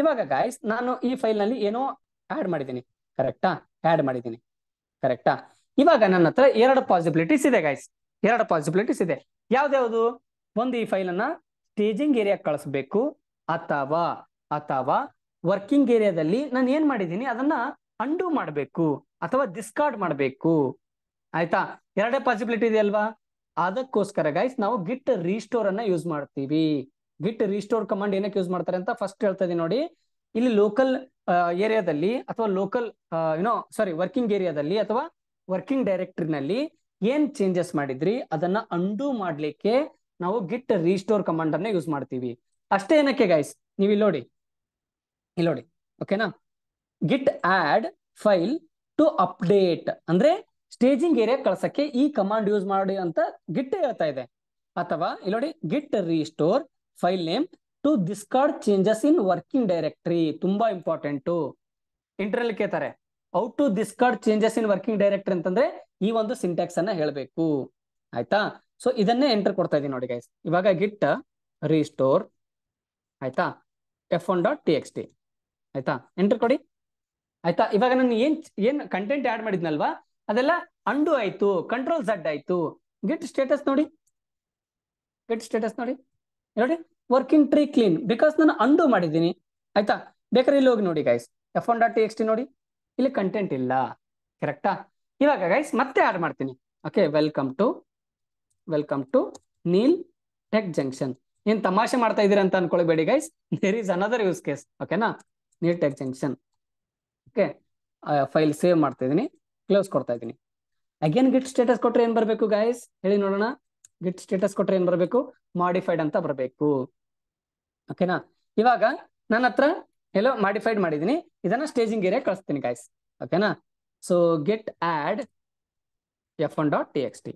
ಇವಾಗ ಗಾಯ್ಸ್ ನಾನು ಈ ಫೈಲ್ನಲ್ಲಿ ಏನೋ ಆ್ಯಡ್ ಮಾಡಿದ್ದೀನಿ ಕರೆಕ್ಟಾ ಆ್ಯಡ್ ಮಾಡಿದ್ದೀನಿ ಕರೆಕ್ಟಾ ಇವಾಗ ನನ್ನ ಹತ್ರ ಎರಡು ಪಾಸಿಬಿಲಿಟೀಸ್ ಇದೆ ಗಾಯ್ಸ್ ಎರಡು ಪಾಸಿಬಿಲಿಟೀಸ್ ಇದೆ ಯಾವ್ದ್ಯಾವ್ದು ಒಂದು ಈ ಫೈಲನ್ನ ಸ್ಟೇಜಿಂಗ್ ಏರಿಯಾ ಕಳಿಸ್ಬೇಕು ಅಥವಾ ಅಥವಾ ವರ್ಕಿಂಗ್ ಏರಿಯಾದಲ್ಲಿ ನಾನು ಏನ್ ಮಾಡಿದ್ದೀನಿ ಅದನ್ನ ಅಂಡು ಮಾಡಬೇಕು ಅಥವಾ ಡಿಸ್ಕಾರ್ಡ್ ಮಾಡಬೇಕು ಆಯ್ತಾ ಎರಡೇ ಪಾಸಿಬಿಲಿಟಿ ಇದೆ ಅಲ್ವಾ ಅದಕ್ಕೋಸ್ಕರ ಗೈಸ್ ನಾವು ಗಿಟ್ ರೀಸ್ಟೋರ್ ಅನ್ನ ಯೂಸ್ ಮಾಡ್ತೀವಿ ಗಿಟ್ ರೀಸ್ಟೋರ್ ಕಮಾಂಡ್ ಏನಕ್ಕೆ ಯೂಸ್ ಮಾಡ್ತಾರೆ ಅಂತ ಫಸ್ಟ್ ಹೇಳ್ತಾ ಇದೀನಿ ನೋಡಿ ಇಲ್ಲಿ ಲೋಕಲ್ ಏರಿಯಾದಲ್ಲಿ ಅಥವಾ ಲೋಕಲ್ ಯುನೋ ಸಾರಿ ವರ್ಕಿಂಗ್ ಏರಿಯಾದಲ್ಲಿ ಅಥವಾ ವರ್ಕಿಂಗ್ ಡೈರೆಕ್ಟ್ರಿನಲ್ಲಿ ಏನ್ ಚೇಂಜಸ್ ಮಾಡಿದ್ರಿ ಅದನ್ನ ಅಂಡೂ ಮಾಡ್ಲಿಕ್ಕೆ ನಾವು ಗಿಟ್ ರೀಸ್ಟೋರ್ ಕಮಾಂಡ್ ಅನ್ನ ಯೂಸ್ ಮಾಡ್ತೀವಿ ಅಷ್ಟೇ ಏನಕ್ಕೆ ಗೈಸ್ ನೀವು ಇಲ್ಲಿ ನೋಡಿ ಇಲ್ಲಿ ನೋಡಿ ಓಕೆನಾ git add file to update ಅಂದ್ರೆ ಸ್ಟೇಜಿಂಗ್ ಏರಿಯಾ ಕಳ್ಸಕ್ಕೆ ಈ ಕಮಾಂಡ್ ಯೂಸ್ ಮಾಡಿ ಅಂತ ಗಿಟ್ ಹೇಳ್ತಾ ಇದೆ ಅಥವಾ ಇಲ್ಲಿ ನೋಡಿ git restore file name to discard changes in working directory ತುಂಬಾ ಇಂಪಾರ್ಟೆಂಟು ಇಂಟರ್ನಲ್ ಕೇತಾರೆ how to discard changes in working directory ಅಂತಂದ್ರೆ ಈ ಒಂದು ಸಿಂಟ್ಯಾಕ್ಸ್ ಅನ್ನ ಹೇಳಬೇಕು ಆಯ್ತಾ ಸೊ ಇದನ್ನೇ ಎಂಟರ್ ಕೊಡ್ತಾ ಇದೀನಿ ನೋಡಿ ಗೈಸ್ ಇವಾಗ ಗಿಟ್ ರೀಸ್ಟೋರ್ ಆಯ್ತಾ F one dot T X T ಆಯ್ತಾ ಎಂಟರ್ ಕೊಡಿ ಆಯ್ತಾ ಇವಾಗ ನಾನು ಏನ್ ಏನ್ ಕಂಟೆಂಟ್ ಆಡ್ ಮಾಡಿದ್ನಲ್ವಾ ಅದೆಲ್ಲ ಅಂಡು ಆಯ್ತು ಕಂಟ್ರೋಲ್ ಝಡ್ ಆಯ್ತು ಗಿಟ್ ಸ್ಟೇಟಸ್ ನೋಡಿ ಗಿಟ್ ಸ್ಟೇಟಸ್ ನೋಡಿ ನೋಡಿ ವರ್ಕಿಂಗ್ ಟ್ರೀ ಕ್ಲೀನ್ ಬಿಕಾಸ್ ನಾನು ಅಂಡು ಮಾಡಿದ್ದೀನಿ ಆಯ್ತಾ ಬೇಕಾದ್ರೆ ಇಲ್ಲಿ ಹೋಗಿ ನೋಡಿ guys F one dot T X T ನೋಡಿ ಇಲ್ಲಿ ಕಂಟೆಂಟ್ ಇಲ್ಲ ಕರೆಕ್ಟಾ ಇವಾಗ ಗೈಸ್ ಮತ್ತೆ ಆಡ್ ಮಾಡ್ತೀನಿ okay welcome to welcome to Neel tech junction ಏನ್ ತಮಾಷೆ ಮಾಡ್ತಾ ಇದೀರ ಅಂತ ಅನ್ಕೊಳ್ಬೇಡಿ guys there is another use case ಓಕೆನಾ Neel tech junction okay file save ಮಾಡ್ತಾ ಇದೀನಿ ಕ್ಲೋಸ್ ಕೊಡ್ತಾ ಇದೀನಿ ಅಗೇನ್ ಗಿಟ್ ಸ್ಟೇಟಸ್ ಕೊಟ್ರೆ ಏನ್ ಬರಬೇಕು ಗೈಸ್ ಹೇಳಿ ನೋಡೋಣ ಗಿಟ್ ಸ್ಟೇಟಸ್ ಕೊಟ್ರೆ ಏನ್ ಬರಬೇಕು ಮಾಡಿಫೈಡ್ ಅಂತ ಬರಬೇಕು ಓಕೆನಾ ಇವಾಗ ನನ್ನ ಹತ್ರ ಎಲ್ಲೋ ಮಾಡಿಫೈಡ್ ಮಾಡಿದೀನಿ ಇದನ್ನ ಸ್ಟೇಜಿಂಗ್ ಏರಿಯಾ ಕಳಿಸ್ತೀನಿ ಗಾಯ್ಸ್ ಓಕೆನಾ so git add F one dot T X T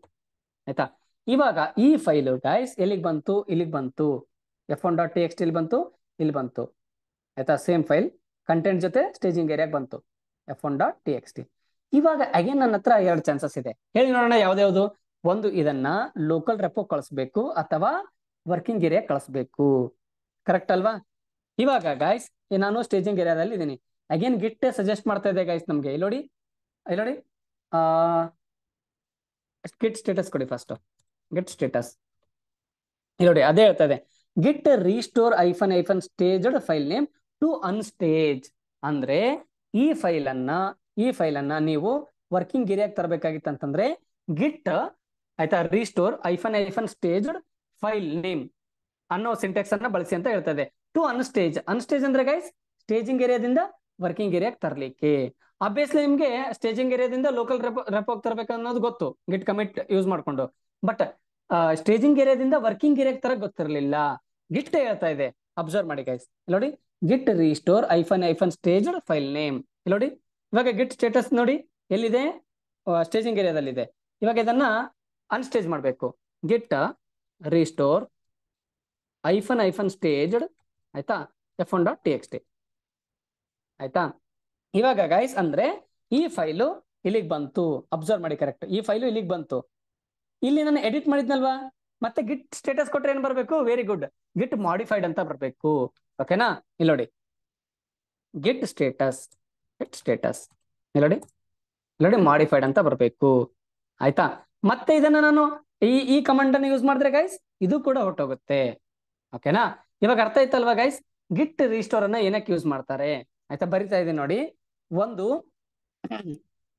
ಆಯ್ತಾ ಇವಾಗ ಈ ಫೈಲು ಗಾಯ್ಸ್ ಎಲ್ಲಿಗೆ ಬಂತು ಇಲ್ಲಿಗೆ ಬಂತು F one dot T X T ಇಲ್ಲಿ ಬಂತು ಇಲ್ಲಿ ಬಂತು ಆಯ್ತಾ ಸೇಮ್ ಫೈಲ್ ಕಂಟೆಂಟ್ ಜೊತೆ ಸ್ಟೇಜಿಂಗ್ ಏರಿಯಾಗೆ ಬಂತು F one dot T X T ಇವಾಗ ಅಗೇನ್ ನನ್ನ ಹತ್ರ ಎರಡು ಚಾನ್ಸಸ್ ಇದೆ ಹೇಳಿ ನೋಡೋಣ ಯಾವ್ದ್ಯಾವ್ದು ಒಂದು ಇದನ್ನ ಲೋಕಲ್ ರೆಪೋ ಕಳಿಸ್ಬೇಕು ಅಥವಾ ವರ್ಕಿಂಗ್ ಏರಿಯಾ ಕಳಿಸ್ಬೇಕು ಕರೆಕ್ಟ್ ಅಲ್ವಾ ಇವಾಗ ಗಾಯ್ಸ್ ನಾನು ಸ್ಟೇಜಿಂಗ್ ಏರಿಯಾದಲ್ಲಿ ಇದ್ದೀನಿ ಅಗೇನ್ ಗಿಟ್ ಸಜೆಸ್ಟ್ ಮಾಡ್ತಾ ಇದೆ ಗೈಸ್ ನಮಗೆ ಇಲ್ಲಿ ನೋಡಿ ಇಲ್ಲಿ ಗಿಟ್ ಸ್ಟೇಟಸ್ ಕೊಡಿ ಫಸ್ಟ್ ಗಿಟ್ ಸ್ಟೇಟಸ್ ಇಲ್ಲಿ ನೋಡಿ ಅದೇ ಹೇಳ್ತಾ ಇದೆ git restore hyphen hyphen staged file name to unstage ಅಂದ್ರೆ ಈ ಫೈಲ್ ಅನ್ನ ಈ ಫೈಲ್ ಅನ್ನ ನೀವು ವರ್ಕಿಂಗ್ ಏರಿಯಾಗ ತರಬೇಕಾಗಿತ್ತು ಅಂತಂದ್ರೆ ಗಿಟ್ ಆಯ್ತಾ restore hyphen hyphen stage file name ಅನ್ನೋ ಸಿಂಟೆಕ್ಸ್ ಅನ್ನ ಬಳಸಿ ಅಂತ ಹೇಳ್ತದೆ ಟು ಅನ್ಸ್ಟೇಜ್ ಅನ್ಸ್ಟೇಜ್ ಅಂದ್ರೆ ಗೈಸ್ ಸ್ಟೇಜಿಂಗ್ ಏರಿಯಾದಿಂದ ವರ್ಕಿಂಗ್ ಏರಿಯಾಕ್ ತರ್ಲಿಕ್ಕೆ ಅಬ್ವಿಯಸ್ಲಿ ನಿಮ್ಗೆ ಸ್ಟೇಜಿಂಗ್ ಏರಿಯಾದಿಂದ ಲೋಕಲ್ ರೆಪ್ ಹೋಗಿ ತರಬೇಕು ಅನ್ನೋದು ಗೊತ್ತು ಗಿಟ್ ಕಮಿಟ್ ಯೂಸ್ ಮಾಡ್ಕೊಂಡು ಬಟ್ ಸ್ಟೇಜಿಂಗ್ ಏರಿಯಾದಿಂದ ವರ್ಕಿಂಗ್ ಏರಿಯಾಗ್ ತರ ಗೊತ್ತಿರಲಿಲ್ಲ ಗಿಟ್ ಹೇಳ್ತಾ ಇದೆ ಅಬ್ಸರ್ವ್ ಮಾಡಿ ಗೈಸ್ ನೋಡಿ git restore hyphen hyphen stage file name ನೋಡಿ ಇವಾಗ ಗಿಟ್ ಸ್ಟೇಟಸ್ ನೋಡಿ ಎಲ್ಲಿದೆ ಸ್ಟೇಜಿಂಗ್ ಏರಿಯಾದಲ್ಲಿ ಇದೆ ಇವಾಗ ಇದನ್ನ ಅನ್ಸ್ಟೇಜ್ ಮಾಡಬೇಕು git restore hyphen hyphen stage ಆಯ್ತಾ F one dot T X T ಆಯ್ತಾ ಇವಾಗ ಗೈಸ್ ಅಂದ್ರೆ ಈ ಫೈಲು ಇಲ್ಲಿಗೆ ಬಂತು ಅಬ್ಸರ್ವ್ ಮಾಡಿ ಕರೆಕ್ಟ್ ಈ ಫೈಲು ಇಲ್ಲಿಗೆ ಬಂತು ಇಲ್ಲಿ ನಾನು ಎಡಿಟ್ ಮಾಡಿದ್ನಲ್ವಾ ಮತ್ತೆ ಗಿಟ್ ಸ್ಟೇಟಸ್ ಕೊಟ್ರೆ ಏನ್ ಬರಬೇಕು ವೆರಿ ಗುಡ್ ಗಿಟ್ ಮಾಡಿಫೈಡ್ ಅಂತ ಬರಬೇಕು ಓಕೆನಾ ಇಲ್ಲಿ ನೋಡಿ ಗಿಟ್ ಸ್ಟೇಟಸ್ ಗಿಟ್ ಸ್ಟೇಟಸ್ ಇಲ್ಲಿ ನೋಡಿ ಇಲ್ಲಿ ನೋಡಿ ಮಾಡಿಫೈಡ್ ಅಂತ ಬರ್ಬೇಕು ಆಯ್ತಾ ಮತ್ತೆ ಇದನ್ನ ನಾನು ಈ ಈ ಕಮಾಂಡ್ ಯೂಸ್ ಮಾಡಿದ್ರೆ ಗೈಸ್ ಇದು ಕೂಡ ಹೊಟ್ಟೋಗುತ್ತೆ ಓಕೆನಾ ಇವಾಗ ಅರ್ಥ ಆಯ್ತಲ್ವಾ ಗೈಸ್ ಗಿಟ್ ರಿಸ್ಟೋರ್ ಅನ್ನ ಏನಕ್ಕೆ ಯೂಸ್ ಮಾಡ್ತಾರೆ ಆಯ್ತಾ ಬರಿತಾ ಇದೆ ನೋಡಿ ಒಂದು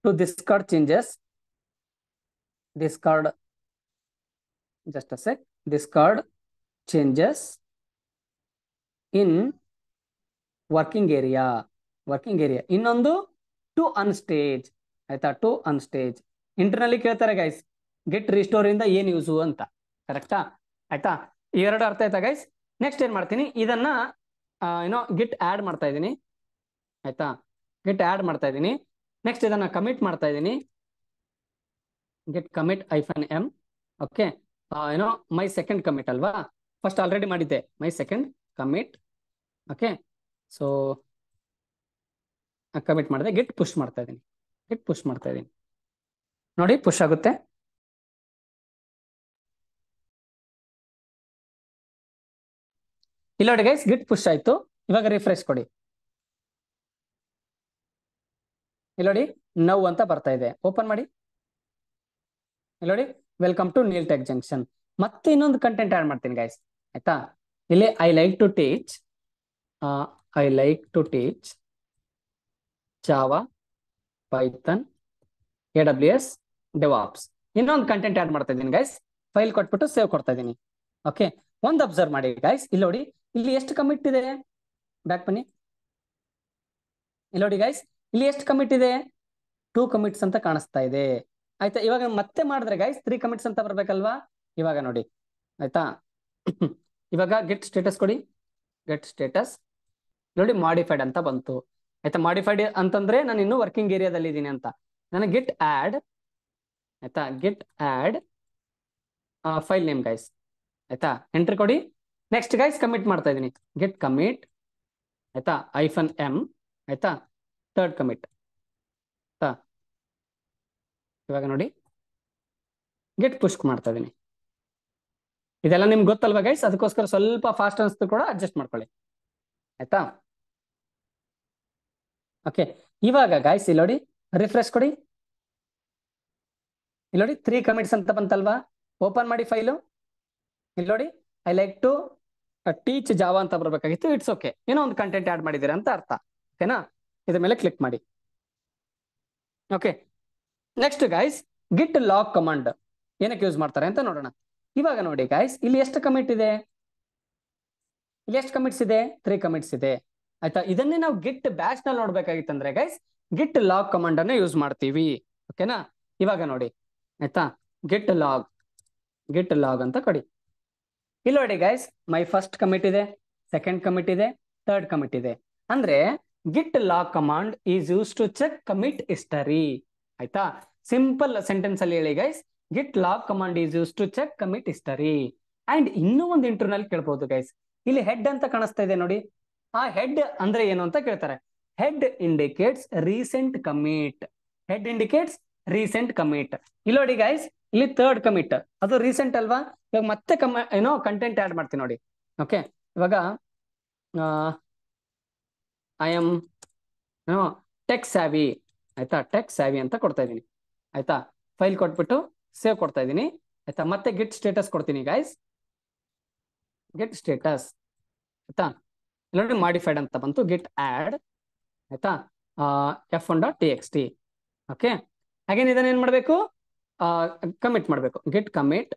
to discard changes discard just a discard changes in working area working area ಇನ್ನೊಂದು ಟು ಅನ್ ಸ್ಟೇಜ್ ಆಯ್ತಾ ಟು ಅನ್ ಸ್ಟೇಜ್ ಇಂಟರ್ನಲ್ಲಿ ಕೇಳ್ತಾರೆ ಗೈಸ್ ಗಿಟ್ ರೀಸ್ಟೋರ್ ಇಂದ ಏನ್ ಯೂಸು ಅಂತ ಕರೆಕ್ಟಾ ಆಯ್ತಾ ಎರಡು ಅರ್ಥ ಆಯ್ತಾ ಗೈಸ್ ನೆಕ್ಸ್ಟ್ ಏನು ಮಾಡ್ತೀನಿ ಇದನ್ನ ಏನೋ ಗಿಟ್ ಆ್ಯಡ್ ಮಾಡ್ತಾ ಇದ್ದೀನಿ ಆಯ್ತಾ ಗಿಟ್ ಆ್ಯಡ್ ಮಾಡ್ತಾ ಇದ್ದೀನಿ ನೆಕ್ಸ್ಟ್ ಇದನ್ನ ಕಮಿಟ್ ಮಾಡ್ತಾ ಇದ್ದೀನಿ git commit hyphen M okay ಏನೋ ಮೈ ಸೆಕೆಂಡ್ ಕಮಿಟ್ ಅಲ್ವಾ ಫಸ್ಟ್ ಆಲ್ರೆಡಿ ಮಾಡಿದ್ದೆ my second commit okay so commit ಮಾಡಿದೆ ಗಿಟ್ ಪುಷ್ ಮಾಡ್ತಾ ಇದ್ದೀನಿ ಗಿಟ್ ಪುಷ್ ಮಾಡ್ತಾ ಇದ್ದೀನಿ ನೋಡಿ ಪುಷ್ ಆಗುತ್ತೆ ಇಲ್ಲೋಡಿ ಗೈಸ್ ಗಿಟ್ ಪುಷ್ ಆಯ್ತು ಇವಾಗ ರಿಫ್ರೆಶ್ ಕೊಡಿ ಇಲ್ಲಿ ನೋಡಿ ನೌ ಅಂತ ಬರ್ತಾ ಇದೆ ಓಪನ್ ಮಾಡಿ ಇಲ್ಲಿ ನೋಡಿ welcome to Neel tech junction ಮತ್ತೆ ಇನ್ನೊಂದು ಕಂಟೆಂಟ್ ಆ್ಯಡ್ ಮಾಡ್ತೀನಿ ಗೈಸ್ ಆಯ್ತಾ ಇಲ್ಲಿ I like to teach I like to teach Java Python A W S DevOps ಇನ್ನೊಂದು ಕಂಟೆಂಟ್ ಆಡ್ ಮಾಡ್ತಾ ಇದ್ದೀನಿ ಗೈಸ್ ಫೈಲ್ ಕೊಟ್ಬಿಟ್ಟು ಸೇವ್ ಕೊಡ್ತಾ ಇದ್ದೀನಿ ಓಕೆ ಒಂದು ಅಬ್ಸರ್ವ್ ಮಾಡಿ ಗೈಸ್ ಇಲ್ಲಿ ನೋಡಿ ಇಲ್ಲಿ ಎಷ್ಟು ಕಮಿಟ್ ಇದೆ ಬ್ಯಾಕ್ ಬನ್ನಿ ಇಲ್ಲೋಡಿ ಗೈಸ್ ಇಲ್ಲಿ ಎಷ್ಟು ಕಮಿಟ್ ಇದೆ ಟೂ ಕಮಿಟ್ಸ್ ಅಂತ ಕಾಣಿಸ್ತಾ ಇದೆ ಆಯ್ತಾ ಇವಾಗ ಮತ್ತೆ ಮಾಡಿದ್ರೆ ಗೈಸ್ ತ್ರೀ ಕಮಿಟ್ಸ್ ಅಂತ ಬರ್ಬೇಕಲ್ವಾ ಇವಾಗ ನೋಡಿ ಆಯ್ತಾ ಇವಾಗ ಗೆಟ್ ಸ್ಟೇಟಸ್ ಕೊಡಿ ಗೆಟ್ ಸ್ಟೇಟಸ್ ನೋಡಿ ಮಾಡಿಫೈಡ್ ಅಂತ ಬಂತು ಆಯ್ತಾ ಮಾಡಿಫೈಡ್ ಅಂತಂದ್ರೆ ನಾನು ಇನ್ನು ವರ್ಕಿಂಗ್ ಏರಿಯಾದಲ್ಲಿ ಇದ್ದೀನಿ ಅಂತ ನಾನು ಗಿಟ್ ಆಡ್ ಆಯ್ತಾ git add file name guys ಆಯ್ತಾ ಎಂಟ್ರಿ ಕೊಡಿ ನೆಕ್ಸ್ಟ್ ಗೈಸ್ ಕಮಿಟ್ ಮಾಡ್ತಾ ಇದ್ದೀನಿ ಗೆಟ್ ಕಮಿಟ್ ಆಯ್ತಾ ಐಫನ್ ಎಂ ಆಯ್ತಾ ಥರ್ಡ್ ಕಮಿಟ್ ಆಯ್ತಾ ಇವಾಗ ನೋಡಿ ಗೆಟ್ ಪುಷ್ಕ್ ಮಾಡ್ತಾ ಇದ್ದೀನಿ ಇದೆಲ್ಲ ನಿಮ್ಗೆ ಗೊತ್ತಲ್ವಾ ಗೈಸ್ ಅದಕ್ಕೋಸ್ಕರ ಸ್ವಲ್ಪ ಫಾಸ್ಟ್ ಅನಿಸ್ತು ಕೂಡ ಅಡ್ಜಸ್ಟ್ ಮಾಡ್ಕೊಳ್ಳಿ ಆಯ್ತಾ ಓಕೆ ಇವಾಗ ಗಾಯ್ಸ್ ಇಲ್ಲಿ ನೋಡಿ ರಿಫ್ರೆಶ್ ಕೊಡಿ ಇಲ್ಲಿ ನೋಡಿ ತ್ರೀ ಕಮಿಟ್ಸ್ ಅಂತ ಬಂತಲ್ವಾ ಓಪನ್ ಮಾಡಿ ಫೈಲು ಇಲ್ಲಿ ನೋಡಿ I like to teach uh, Java ಅಂತ ಬರ್ಬೇಕಾಗಿತ್ತು ಇಟ್ಸ್ ಓಕೆ ಏನೋ ಒಂದು ಕಂಟೆಂಟ್ ಆಡ್ ಮಾಡಿದೀರ ಅಂತ ಅರ್ಥ ಓಕೆನಾ ಇದ್ರ ಮೇಲೆ ಕ್ಲಿಕ್ ಮಾಡಿ okay next guys git log command ಏನಕ್ಕೆ ಯೂಸ್ ಮಾಡ್ತಾರೆ ಅಂತ ನೋಡೋಣ ಇವಾಗ ನೋಡಿ ಗೈಸ್ ಇಲ್ಲಿ ಎಷ್ಟು ಕಮಿಟ್ ಇದೆ ಇಲ್ಲಿ ಎಷ್ಟು ಕಮಿಟ್ಸ್ ಇದೆ ತ್ರೀ ಕಮಿಟ್ಸ್ ಇದೆ ಆಯ್ತಾ ಇದನ್ನೇ ನಾವು ಗಿಟ್ ಬ್ಯಾಚ್ ನಲ್ಲಿ ನೋಡ್ಬೇಕಾಗಿತ್ತಂದ್ರೆ ಗೈಸ್ ಗಿಟ್ ಲಾಕ್ ಕಮಾಂಡ್ ಅನ್ನು ಯೂಸ್ ಮಾಡ್ತೀವಿ ಓಕೆನಾ ಇವಾಗ ನೋಡಿ ಆಯ್ತಾ ಗಿಟ್ ಲಾಗ್ ಗಿಟ್ ಲಾಗ್ ಅಂತ ಕೊಡಿ ಇಲ್ಲೋಡಿ ಗೈಸ್ ಮೈ ಫಸ್ಟ್ ಕಮಿಟ್ ಇದೆ ಸೆಕೆಂಡ್ ಕಮಿಟ್ ಇದೆ ಥರ್ಡ್ ಕಮಿಟ್ ಇದೆ ಅಂದ್ರೆ git log command is use to check commit history ಆಯ್ತಾ ಸಿಂಪಲ್ ಸೆಂಟೆನ್ಸ್ ಅಲ್ಲಿ ಹೇಳಿ guys git log command is use to check commit history and ಇನ್ನೂ ಒಂದು ಇಂಟರ್ನಲ್ ಕೇಳ್ಬಹುದು ಗೈಸ್ ಇಲ್ಲಿ ಹೆಡ್ ಅಂತ ಕಾಣಿಸ್ತಾ ಇದೆ ನೋಡಿ ಆ ಹೆಡ್ ಅಂದ್ರೆ ಏನು ಅಂತ ಕೇಳ್ತಾರೆ head indicates recent commit head indicates recent commit ಇಲ್ಲೋಡಿ ಗೈಸ್ ಇಲ್ಲಿ ಥರ್ಡ್ ಕಮಿಟ್ ಅದು ರೀಸೆಂಟ್ ಅಲ್ವಾ ಇವಾಗ ಮತ್ತೆ ಕಮ ಏನೋ ಕಂಟೆಂಟ್ ಆ್ಯಡ್ ಮಾಡ್ತೀನಿ ನೋಡಿ ಓಕೆ ಇವಾಗ ಐ ಎಮ್ ಏನೋ ಟೆಕ್ ಸ್ಯಾವಿ ಆಯ್ತಾ ಟೆಕ್ ಸ್ಯಾವಿ ಅಂತ ಕೊಡ್ತಾ ಇದ್ದೀನಿ ಆಯ್ತಾ ಫೈಲ್ ಕೊಟ್ಬಿಟ್ಟು ಸೇವ್ ಕೊಡ್ತಾ ಇದ್ದೀನಿ ಆಯ್ತಾ ಮತ್ತೆ ಗಿಟ್ ಸ್ಟೇಟಸ್ ಕೊಡ್ತೀನಿ ಗಾಯ್ಸ್ ಗಿಟ್ ಸ್ಟೇಟಸ್ ಆಯ್ತಾ ನೋಡಿ ಮಾಡಿಫೈಡ್ ಅಂತ ಬಂತು ಗಿಟ್ ಆ್ಯಡ್ ಆಯ್ತಾ F one dot T X T okay ಹಾಗೇನು ಇದನ್ನ ಏನ್ ಮಾಡಬೇಕು ಕಮಿಟ್ ಮಾಡಬೇಕು git commit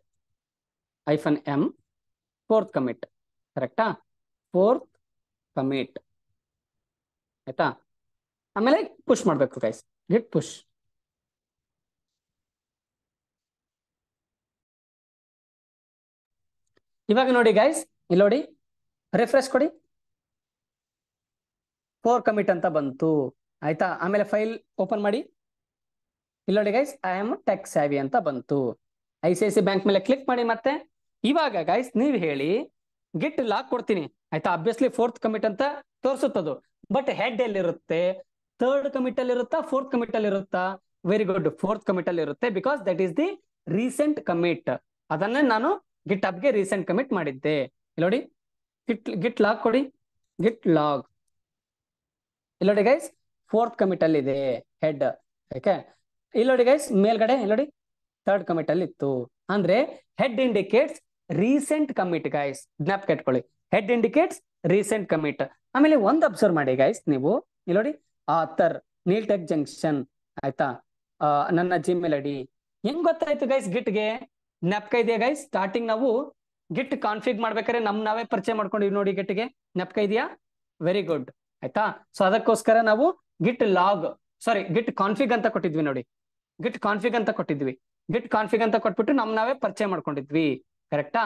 hyphen M fourth commit ಕರೆಕ್ಟಾ ಫೋರ್ತ್ ಕಮಿಟ್ ಆಯ್ತಾ ಆಮೇಲೆ ಪುಷ್ ಮಾಡಬೇಕು ಗೈಸ್ ಗಿಟ್ ಪುಷ್ ಇವಾಗ ನೋಡಿ ಗೈಸ್ ಇಲ್ಲಿ ನೋಡಿ ರೆಫ್ರೆಶ್ ಕೊಡಿ ಫೋರ್ ಕಮಿಟ್ ಅಂತ ಬಂತು ಆಯ್ತಾ ಆಮೇಲೆ ಫೈಲ್ ಓಪನ್ ಮಾಡಿ ಇಲ್ಲಿ ನೋಡಿ guys I am tech savvy ಅಂತ ಬಂತು I C I C bank ಮೇಲೆ ಕ್ಲಿಕ್ ಮಾಡಿ ಮತ್ತೆ ಇವಾಗ ಗೈಸ್ ನೀವು ಹೇಳಿ ಗಿಟ್ ಲಾಕ್ ಕೊಡ್ತೀನಿ ಆಯ್ತಾ ಅಬ್ವಿಯಸ್ಲಿ ಫೋರ್ತ್ ಕಮಿಟ್ ಅಂತ ತೋರಿಸುತ್ತದು ಬಟ್ ಹೆಡ್ ಎಲ್ಲಿರುತ್ತೆ ಥರ್ಡ್ ಕಮಿಟ್ ಅಲ್ಲಿ ಇರುತ್ತಾ ಫೋರ್ತ್ ಕಮಿಟ್ ಅಲ್ಲಿ ಇರುತ್ತಾ ವೆರಿ ಗುಡ್ ಫೋರ್ತ್ ಕಮಿಟ್ ಅಲ್ಲಿ ಇರುತ್ತೆ because that is the recent commit ಅದನ್ನೇ ನಾನು ಗಿಟ್ ಅಪ್ಗೆ ರೀಸೆಂಟ್ ಕಮಿಟ್ ಮಾಡಿದ್ದೆ ನೋಡಿ ಗಿಟ್ ಗಿಟ್ ಲಾಕ್ ಕೊಡಿ ಗಿಟ್ ಲಾಗ್ ಇಲ್ಲೋಡಿ ಗೈಸ್ ಫೋರ್ತ್ ಕಮಿಟ್ ಅಲ್ಲಿ ಇದೆ ಹೆಡ್ ಓಕೆ ಇಲ್ಲಿ ನೋಡಿ ಗೈಸ್ ಮೇಲ್ಗಡೆ ಇಲ್ಲಿ ನೋಡಿ ಥರ್ಡ್ ಕಮಿಟ್ ಅಲ್ಲಿ ಇತ್ತು ಅಂದ್ರೆ head indicates recent commit guys ಜ್ಞಾಪಕ ಇಟ್ಕೊಳ್ಳಿ ಹೆಡ್ ಇಂಡಿಕೇಟ್ಸ್ ರೀಸೆಂಟ್ ಕಮಿಟ್ ಆಮೇಲೆ ಒಂದ್ ಅಬ್ಸರ್ವ್ ಮಾಡಿ ಗೈಸ್ ನೀವು ಇಲ್ಲಿ ನೋಡಿ ಆತರ್ ನೀಲ್ ಟೆಕ್ ಜಂಕ್ಷನ್ ಆಯ್ತಾ ನನ್ನ ಜಿಮೇಲ್ ಅಡಿ ಹೆಂಗ್ ಗೊತ್ತಾಯ್ತು ಗೈಸ್ ಗಿಟ್ಗೆ ಜ್ಞಾಪಕ ಇದೆಯಾ ಗೈಸ್ ಸ್ಟಾರ್ಟಿಂಗ್ ನಾವು ಗಿಟ್ ಕಾನ್ಫಿಗ್ ಮಾಡ್ಬೇಕಾರೆ ನಮ್ ನಾವೇ ಪರಿಚಯ ಮಾಡ್ಕೊಂಡಿವಿ ನೋಡಿ ಗಿಟ್ಗೆ ಜ್ಞಾಪಕ ಇದೆಯಾ ವೆರಿ ಗುಡ್ ಆಯ್ತಾ ಸೊ ಅದಕ್ಕೋಸ್ಕರ ನಾವು ಗಿಟ್ ಲಾಗ್ ಸಾರಿ ಗಿಟ್ ಕಾನ್ಫಿಗ್ ಅಂತ ಕೊಟ್ಟಿದ್ವಿ ನೋಡಿ ಗಿಟ್ ಕಾನ್ಫಿಗ್ ಅಂತ ಕೊಟ್ಟಿದ್ವಿ ಗಿಟ್ ಕಾನ್ಫಿಗ್ ಅಂತ ಕೊಟ್ಬಿಟ್ಟು ನಮ್ ನಾವೇ ಪರಿಚಯ ಮಾಡ್ಕೊಂಡಿದ್ವಿ ಕರೆಕ್ಟಾ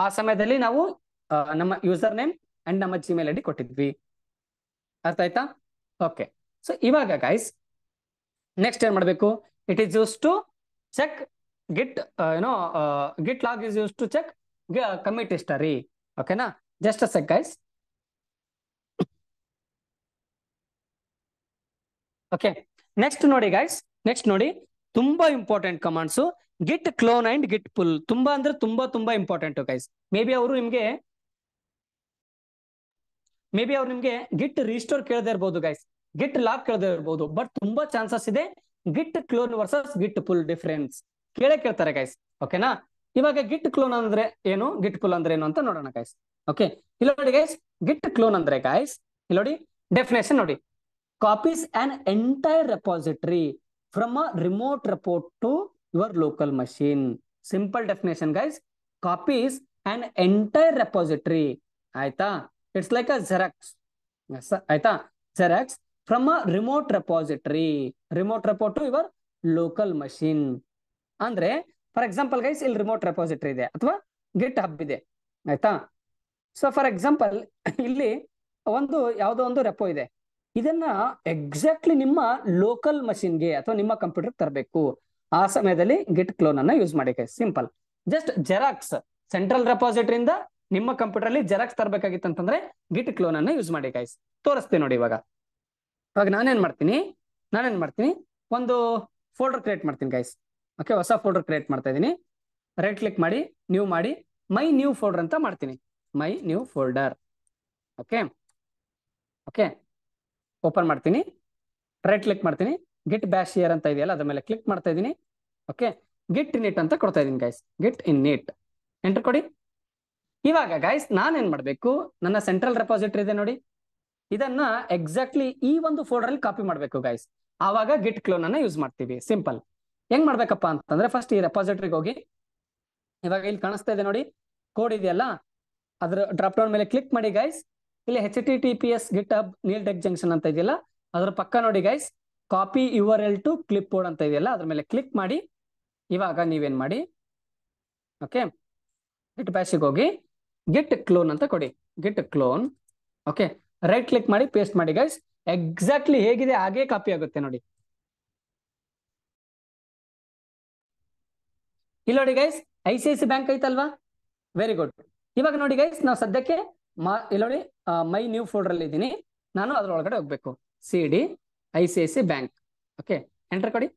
ಆ ಸಮಯದಲ್ಲಿ ನಾವು ನಮ್ಮ ಯೂಸರ್ ನೇಮ್ ಅಂಡ್ ನಮ್ಮ ಜಿಮೇಲ್ ಐ ಡಿ ಕೊಟ್ಟಿದ್ವಿ ಅರ್ಥ ಆಯ್ತಾ ಓಕೆ ಸೊ ಇವಾಗ ಗೈಸ್ ನೆಕ್ಸ್ಟ್ ಏನ್ ಮಾಡ್ಬೇಕು it is use to check git ಏನೋ git log is use to check commit history ಓಕೆನಾ just a sec guys okay next ನೋಡಿ ಗೈಸ್ ನೆಕ್ಸ್ಟ್ ನೋಡಿ ತುಂಬಾ important commands git clone and git pull ತುಂಬಾ ಅಂದ್ರೆ ತುಂಬಾ ತುಂಬಾ ಇಂಪಾರ್ಟೆಂಟ್ ಗೈಸ್ ಮೇ ಬಿ ಅವರು ನಿಮ್ಗೆ ಮೇ ಬಿ ಅವ್ರು ನಿಮ್ಗೆ ಗಿಟ್ ರಿಸ್ಟೋರ್ ಕೇಳದೇ ಇರಬಹುದು ಗೈಸ್ ಗಿಟ್ ಲಾಕ್ ಕೇಳದೇ ಇರ್ಬೋದು ಬಟ್ ತುಂಬಾ ಚಾನ್ಸಸ್ ಇದೆ git clone versus git pull difference ಕೇಳೇ ಕೇಳ್ತಾರೆ ಗೈಸ್ ಓಕೆನಾ ಇವಾಗ ಗಿಟ್ ಕ್ಲೋನ್ ಅಂದ್ರೆ ಏನು ಗಿಟ್ ಪುಲ್ ಅಂದ್ರೆ ಏನು ಅಂತ ನೋಡೋಣ ಗೈಸ್ ಓಕೆ ಇಲ್ಲಿ ನೋಡಿ ಗೈಸ್ ಗಿಟ್ ಕ್ಲೋನ್ ಅಂದ್ರೆ ಗೈಸ್ ಇಲ್ಲಿ ನೋಡಿ ಡೆಫಿನೇಷನ್ ನೋಡಿ copies an entire repository from a remote report to your local machine. Simple definition, guys. Copies an entire repository. Aita. It's like a Xerox. Yes, Aita. Xerox from a remote repository. Remote report to your local machine. Andre, for example, guys, ಇಲ್ಲಿ remote repository. ಇದೆ ಅಥವಾ GitHub hub Aita. So, for example, illi. ಇಲ್ಲಿ ಒಂದು ಯಾವುದೋ ಒಂದು repo ಇದನ್ನ exactly ನಿಮ್ಮ local ಮಷಿನ್ಗೆ ಅಥವಾ ನಿಮ್ಮ ಕಂಪ್ಯೂಟರ್ ತರಬೇಕು ಆ ಸಮಯದಲ್ಲಿ ಗಿಟ್ ಕ್ಲೋನ್ ಅನ್ನ ಯೂಸ್ ಮಾಡಿ ಸಿಂಪಲ್ ಜಸ್ಟ್ ಜೆರಾಕ್ಸ್ ಸೆಂಟ್ರಲ್ ರೆಪಾಸಿಟ್ರಿಂದ ನಿಮ್ಮ ಕಂಪ್ಯೂಟರ್ ಅಲ್ಲಿ ಜೆರಾಕ್ಸ್ ತರಬೇಕಾಗಿತ್ತು ಅಂತಂದ್ರೆ ಗಿಟ್ ಕ್ಲೋನ್ ಅನ್ನ ಯೂಸ್ ಮಾಡಿ ಗೈಸ್ ತೋರಿಸ್ತೀನಿ ನೋಡಿ ಇವಾಗ ಇವಾಗ ನಾನೇನ್ ಮಾಡ್ತೀನಿ ನಾನೇನ್ ಮಾಡ್ತೀನಿ ಒಂದು ಫೋಲ್ಡರ್ ಕ್ರಿಯೇಟ್ ಮಾಡ್ತೀನಿ ಗೈಸ್ ಓಕೆ ಹೊಸ ಫೋಲ್ಡರ್ ಕ್ರಿಯೇಟ್ ಮಾಡ್ತಾ ಇದೀನಿ ರೈಟ್ ಕ್ಲಿಕ್ ಮಾಡಿ ನ್ಯೂ ಮಾಡಿ ಮೈ ನ್ಯೂ ಫೋಲ್ಡರ್ ಅಂತ ಮಾಡ್ತೀನಿ my new folder okay okay open ಮಾಡ್ತೀನಿ ರೈಟ್ ಕ್ಲಿಕ್ ಮಾಡ್ತೀನಿ ಗಿಟ್ ಬ್ಯಾಶ್ ಇಯರ್ ಅಂತ ಇದೆಯಲ್ಲ ಅದ್ರ ಮೇಲೆ ಕ್ಲಿಕ್ ಮಾಡ್ತಾ ಇದ್ದೀನಿ ಓಕೆ ಗಿಟ್ ಇನ್ ಇಟ್ ಅಂತ ಕೊಡ್ತಾ ಇದ್ದೀನಿ guys git init enter ಕೊಡಿ ಇವಾಗ ಗೈಸ್ ನಾನೇನ್ ಮಾಡಬೇಕು ನನ್ನ ಸೆಂಟ್ರಲ್ ರೆಪಾಸಿಟರಿ ಇದೆ ನೋಡಿ ಇದನ್ನ ಎಕ್ಸಾಕ್ಟ್ಲಿ ಈ ಒಂದು ಫೋಲ್ಡರ್ ಅಲ್ಲಿ ಕಾಪಿ ಮಾಡಬೇಕು ಗೈಸ್ ಆವಾಗ ಗಿಟ್ ಕ್ಲೋನ್ ಅನ್ನ ಯೂಸ್ ಮಾಡ್ತೀವಿ ಸಿಂಪಲ್ ಹೆಂಗ್ ಮಾಡ್ಬೇಕಪ್ಪ ಅಂತಂದ್ರೆ ಫಸ್ಟ್ ಈ ರೆಪಾಸಿಟ್ರಿಗೆ ಹೋಗಿ ಇವಾಗ ಇಲ್ಲಿ ಕಾಣಿಸ್ತಾ ಇದೆ ನೋಡಿ ಕೋಡ್ ಇದೆಯಲ್ಲ ಅದ್ರ ಡ್ರಾಪ್ ಡೌನ್ ಮೇಲೆ ಕ್ಲಿಕ್ ಮಾಡಿ ಗೈಸ್ ಇಲ್ಲಿ H T T P S GitHub Neel tech junction ಅಂತ ಇದೆಯಲ್ಲ ಅದ್ರ ಪಕ್ಕ ನೋಡಿ guys copy URL to clipboard ಅಂತ ಇದೆಯಲ್ಲ ಅದ್ರ ಮೇಲೆ ಕ್ಲಿಕ್ ಮಾಡಿ ಇವಾಗ ನೀವೇನ್ ಮಾಡಿ ಓಕೆ ಗಿಟ್ ಬ್ಯಾಶಿಗೆ ಹೋಗಿ ಗಿಟ್ ಕ್ಲೋನ್ ಅಂತ ಕೊಡಿ git clone okay right click ಮಾಡಿ ಪೇಸ್ಟ್ ಮಾಡಿ ಗೈಸ್ ಎಕ್ಸಾಕ್ಟ್ಲಿ ಹೇಗಿದೆ ಹಾಗೆ ಕಾಪಿ ಆಗುತ್ತೆ ನೋಡಿ ಇಲ್ಲಿ ನೋಡಿ guys I C I C bank ಐತಲ್ವಾ ವೆರಿ ಗುಡ್ ಇವಾಗ ನೋಡಿ ಗೈಸ್ ನಾವು ಸದ್ಯಕ್ಕೆ ಮಾ ಮೈ ನ್ಯೂ ಫೋಲ್ಡರ್ ಅಲ್ಲಿ ಇದ್ದೀನಿ ನಾನು ಅದ್ರೊಳಗಡೆ ಹೋಗ್ಬೇಕು C D I C I C bank okay enter ಕೊಡಿ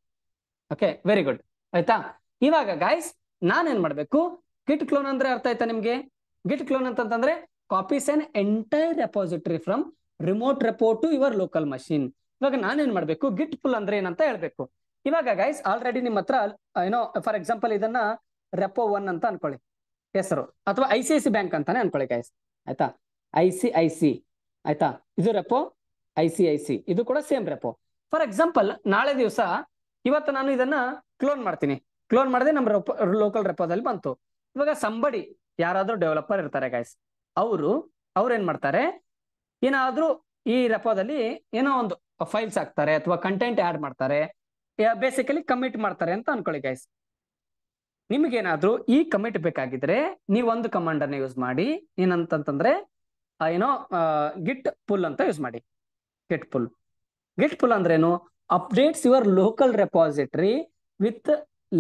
ಓಕೆ ವೆರಿ ಗುಡ್ ಆಯ್ತಾ ಇವಾಗ ಗಾಯ್ಸ್ ನಾನೇನ್ ಮಾಡ್ಬೇಕು ಗಿಟ್ ಕ್ಲೋನ್ ಅಂದ್ರೆ ಅರ್ಥ ಆಯ್ತಾ ನಿಮ್ಗೆ ಗಿಟ್ ಕ್ಲೋನ್ ಅಂತಂದ್ರೆ copies an entire repository from remote repo to your local machine ಇವಾಗ ನಾನೇನ್ ಮಾಡ್ಬೇಕು ಗಿಟ್ ಪುಲ್ ಅಂದ್ರೆ ಏನಂತ ಹೇಳ್ಬೇಕು ಇವಾಗ ಗೈಸ್ ಆಲ್ರೆಡಿ ನಿಮ್ಮ ಹತ್ರ ಏನೋ ಫಾರ್ ಎಕ್ಸಾಂಪಲ್ ಇದನ್ನ ರೆಪೋ ಒನ್ ಅಂತ ಅನ್ಕೊಳ್ಳಿ ಹೆಸರು ಅಥವಾ I C I C bank ಅಂತಾನೆ ಅನ್ಕೊಳ್ಳಿ ಗೈಸ್ ಆಯ್ತಾ ಐ ಸಿ ಐ ಸಿ ಆಯ್ತಾ ಇದು repo I C I C ಇದು ಕೂಡ ಸೇಮ್ ರೆಪೋ ಫಾರ್ ಎಕ್ಸಾಂಪಲ್ ನಾಳೆ ದಿವಸ ಇವತ್ತು ನಾನು ಇದನ್ನ ಕ್ಲೋನ್ ಮಾಡ್ತೀನಿ ಕ್ಲೋನ್ ಮಾಡಿದ್ರೆ ನಮ್ಮ ಲೋಕಲ್ ರೆಪೋದಲ್ಲಿ ಬಂತು ಇವಾಗ ಸಂಬಡಿ ಯಾರಾದ್ರೂ ಡೆವಲಪರ್ ಇರ್ತಾರೆ ಗೈಸ್ ಅವರು ಅವ್ರು ಏನ್ ಮಾಡ್ತಾರೆ ಏನಾದ್ರೂ ಈ ರೆಪೋದಲ್ಲಿ ಏನೋ ಒಂದು ಫೈಲ್ಸ್ ಹಾಕ್ತಾರೆ ಅಥವಾ ಕಂಟೆಂಟ್ ಆಡ್ ಮಾಡ್ತಾರೆ ಬೇಸಿಕಲಿ ಕಮಿಟ್ ಮಾಡ್ತಾರೆ ಅಂತ ಅನ್ಕೊಳ್ಳಿ ಗಾಯಸ್ ನಿಮಗೇನಾದ್ರೂ ಈ ಕಮೆಂಟ್ ಬೇಕಾಗಿದ್ರೆ ನೀವೊಂದು ಕಮಾಂಡ್ ಅನ್ನ ಯೂಸ್ ಮಾಡಿ ಏನಂತಂತಂದ್ರೆ ಏನೋ ಗಿಟ್ ಪುಲ್ ಅಂತ ಯೂಸ್ ಮಾಡಿ ಗಿಟ್ ಪುಲ್ ಗಿಟ್ ಪುಲ್ ಅಂದ್ರೇನು updates your local repository with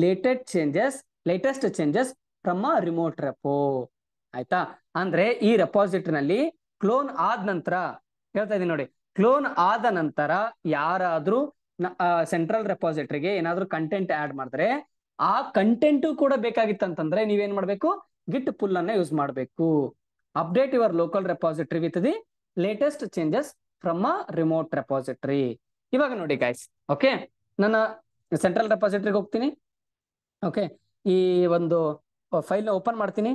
latest changes latest changes from a remote repo ಆಯ್ತಾ ಅಂದ್ರೆ ಈ ರೆಪಾಸಿಟ್ರಿನಲ್ಲಿ ಕ್ಲೋನ್ ಆದ ನಂತರ ಹೇಳ್ತಾ ಇದೀನಿ ನೋಡಿ ಕ್ಲೋನ್ ಆದ ನಂತರ ಯಾರಾದ್ರೂ ಸೆಂಟ್ರಲ್ ರೆಪಾಸಿಟ್ರಿಗೆ ಏನಾದ್ರೂ ಕಂಟೆಂಟ್ ಆಡ್ ಮಾಡಿದ್ರೆ ಆ ಕಂಟೆಂಟು ಕೂಡ ಬೇಕಾಗಿತ್ತಂತಂದ್ರೆ ನೀವೇನ್ ಮಾಡ್ಬೇಕು ಗಿಟ್ ಪುಲ್ ಅನ್ನ ಯೂಸ್ ಮಾಡಬೇಕು update your local repository with the latest changes from a remote repository ಇವಾಗ ನೋಡಿ ಗೈಸ್ ಓಕೆ ನನ್ನ ಸೆಂಟ್ರಲ್ ರೆಪಾಸಿಟ್ರಿಗೆ ಹೋಗ್ತೀನಿ ಓಕೆ ಈ ಒಂದು ಫೈಲ್ ಓಪನ್ ಮಾಡ್ತೀನಿ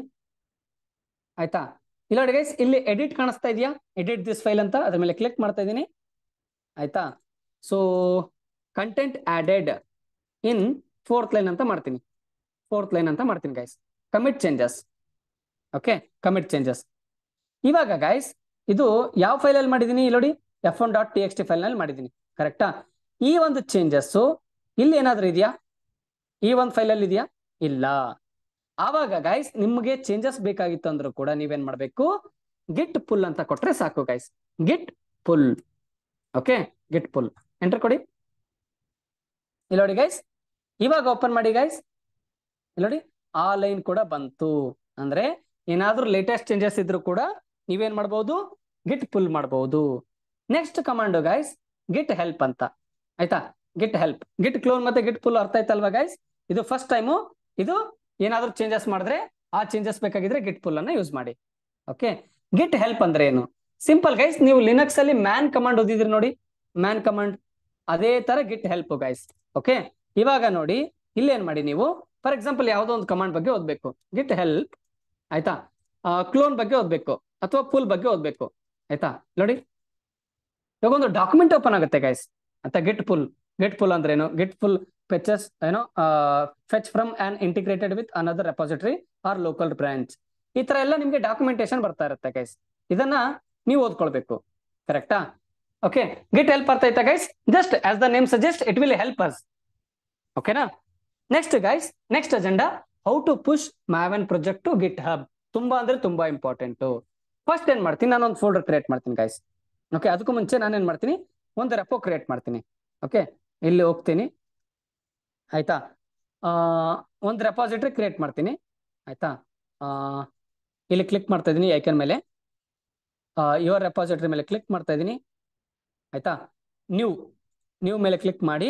ಆಯ್ತಾ ಇಲ್ಲ ನೋಡಿ ಗೈಸ್ ಇಲ್ಲಿ ಎಡಿಟ್ ಕಾಣಿಸ್ತಾ ಇದೆಯಾ ಎಡಿಟ್ ದಿಸ್ ಫೈಲ್ ಅಂತ ಅದ್ರ ಮೇಲೆ ಕ್ಲಿಕ್ ಮಾಡ್ತಾ ಇದ್ದೀನಿ ಆಯ್ತಾ so content added in fourth line ಅಂತ ಮಾಡ್ತೀನಿ ಫೋರ್ತ್ ಲೈನ್ ಅಂತ ಮಾಡ್ತೀನಿ guys commit changes okay commit changes ಇವಾಗ ಗೈಸ್ ಇದು ಯಾವ ಫೈಲಲ್ಲಿ ಮಾಡಿದೀನಿ ನೋಡಿ F one dot T X T ನಲ್ಲಿ ಮಾಡಿದ್ದೀನಿ ಕರೆಕ್ಟಾ ಈ ಒಂದು ಚೇಂಜಸ್ಸು ಇಲ್ಲಿ ಏನಾದ್ರೂ ಇದೆಯಾ ಈ ಒಂದು ಅಲ್ಲಿ ಇದೆಯಾ ಇಲ್ಲ ಆವಾಗ ಗೈಸ್ ನಿಮ್ಗೆ ಚೇಂಜಸ್ ಬೇಕಾಗಿತ್ತು ಅಂದ್ರೂ ಕೂಡ ನೀವೇನ್ ಮಾಡಬೇಕು ಗಿಟ್ ಪುಲ್ ಅಂತ ಕೊಟ್ರೆ ಸಾಕು guys git pull okay git pull enter ಕೊಡಿ ಇಲ್ಲೋಡಿ ಗೈಸ್ ಇವಾಗ ಓಪನ್ ಮಾಡಿ ಗೈಸ್ ನೋಡಿ ಆ ಲೈನ್ ಕೂಡ ಬಂತು ಅಂದ್ರೆ ಏನಾದ್ರೂ ಲೇಟೆಸ್ಟ್ ಚೇಂಜಸ್ ಇದ್ರೂ ಕೂಡ ನೀವೇನ್ ಮಾಡಬಹುದು ಗಿಟ್ ಪುಲ್ ಮಾಡಬಹುದು next command guys git help ಅಂತ ಆಯ್ತಾ ಗಿಟ್ ಹೆಲ್ಪ್ ಗಿಟ್ ಕ್ಲೋನ್ ಮತ್ತೆ ಗಿಟ್ ಪುಲ್ ಅರ್ಥ ಆಯ್ತಲ್ವಾ ಗೈಸ್ ಇದು ಫಸ್ಟ್ ಟೈಮು ಇದು ಏನಾದ್ರೂ ಚೇಂಜಸ್ ಮಾಡಿದ್ರೆ ಆ ಚೇಂಜಸ್ ಬೇಕಾಗಿದ್ರೆ ಗಿಟ್ ಪುಲ್ ಅನ್ನ ಯೂಸ್ ಮಾಡಿ ಓಕೆ ಗಿಟ್ ಹೆಲ್ಪ್ ಅಂದ್ರೆ ಏನು ಸಿಂಪಲ್ ಗೈಸ್ ನೀವು ಲಿನಕ್ಸ್ ಅಲ್ಲಿ ಮ್ಯಾನ್ ಕಮಾಂಡ್ ಓದಿದ್ರಿ ನೋಡಿ ಮ್ಯಾನ್ ಕಮಾಂಡ್ ಅದೇ ತರ ಗಿಟ್ ಹೆಲ್ಪ್ ಗೈಸ್ ಓಕೆ ಇವಾಗ ನೋಡಿ ಏನ್ ಮಾಡಿ ನೀವು ಫಾರ್ ಎಕ್ಸಾಂಪಲ್ ಯಾವುದೋ ಒಂದು ಕಮಾಂಡ್ ಬಗ್ಗೆ ಓದ್ಬೇಕು ಗಿಟ್ ಹೆಲ್ಪ್ ಆಯ್ತಾ ಕ್ಲೋನ್ ಬಗ್ಗೆ ಓದ್ಬೇಕು ಅಥವಾ ಪುಲ್ ಬಗ್ಗೆ ಓದ್ಬೇಕು ಆಯ್ತಾ ನೋಡಿ ಇವಾಗ ಒಂದು ಡಾಕ್ಯುಮೆಂಟ್ ಓಪನ್ ಆಗುತ್ತೆ ಗೈಸ್ ಅಂತ ಗಿಟ್ ಪುಲ್ ಗಿಟ್ ಪುಲ್ ಅಂದ್ರೆ ಏನು ಗಿಟ್ ಪುಲ್ ಫೆಚಸ್ ಏನೋ fetch from and integrated with another repository or local branch ಈ ತರ ಎಲ್ಲ ನಿಮ್ಗೆ ಡಾಕ್ಯುಮೆಂಟೇಶನ್ ಬರ್ತಾ ಇರುತ್ತೆ ಗೈಸ್ ಇದನ್ನ ನೀವು ಓದ್ಕೊಳ್ಬೇಕು ಕರೆಕ್ಟಾ ಓಕೆ ಗಿಟ್ ಹೆಲ್ಪ್ ಬರ್ತಾ ಇತ್ತ guys just as the name suggest it will help us ಓಕೆನಾ next guys next agenda how to push Maven project to GitHub ತುಂಬಾ ಅಂದ್ರೆ ತುಂಬಾ ಇಂಪಾರ್ಟೆಂಟ್ ಫಸ್ಟ್ ಏನ್ ಮಾಡ್ತೀನಿ ನಾನು ಒಂದು ಫೋಲ್ಡರ್ ಕ್ರಿಯೇಟ್ ಮಾಡ್ತೀನಿ ಗೈಸ್ ಓಕೆ ಅದಕ್ಕೂ ಮುಂಚೆ ನಾನು ಏನ್ ಮಾಡ್ತೀನಿ ಒಂದು ರೆಪೋ ಕ್ರಿಯೇಟ್ ಮಾಡ್ತೀನಿ ಓಕೆ ಇಲ್ಲಿ ಹೋಗ್ತೀನಿ ಆಯ್ತಾ ಒಂದು ರೆಪಾಸಿಟ್ರಿ ಕ್ರಿಯೇಟ್ ಮಾಡ್ತೀನಿ ಆಯ್ತಾ ಇಲ್ಲಿ ಕ್ಲಿಕ್ ಮಾಡ್ತಾ ಇದ್ದೀನಿ ಐಕನ್ ಮೇಲೆ ಯುವರ್ ರೆಪಾಸಿಟ್ರಿ ಮೇಲೆ ಕ್ಲಿಕ್ ಮಾಡ್ತಾ ಇದ್ದೀನಿ ಆಯ್ತಾ ನ್ಯೂ ನ್ಯೂ ಮೇಲೆ ಕ್ಲಿಕ್ ಮಾಡಿ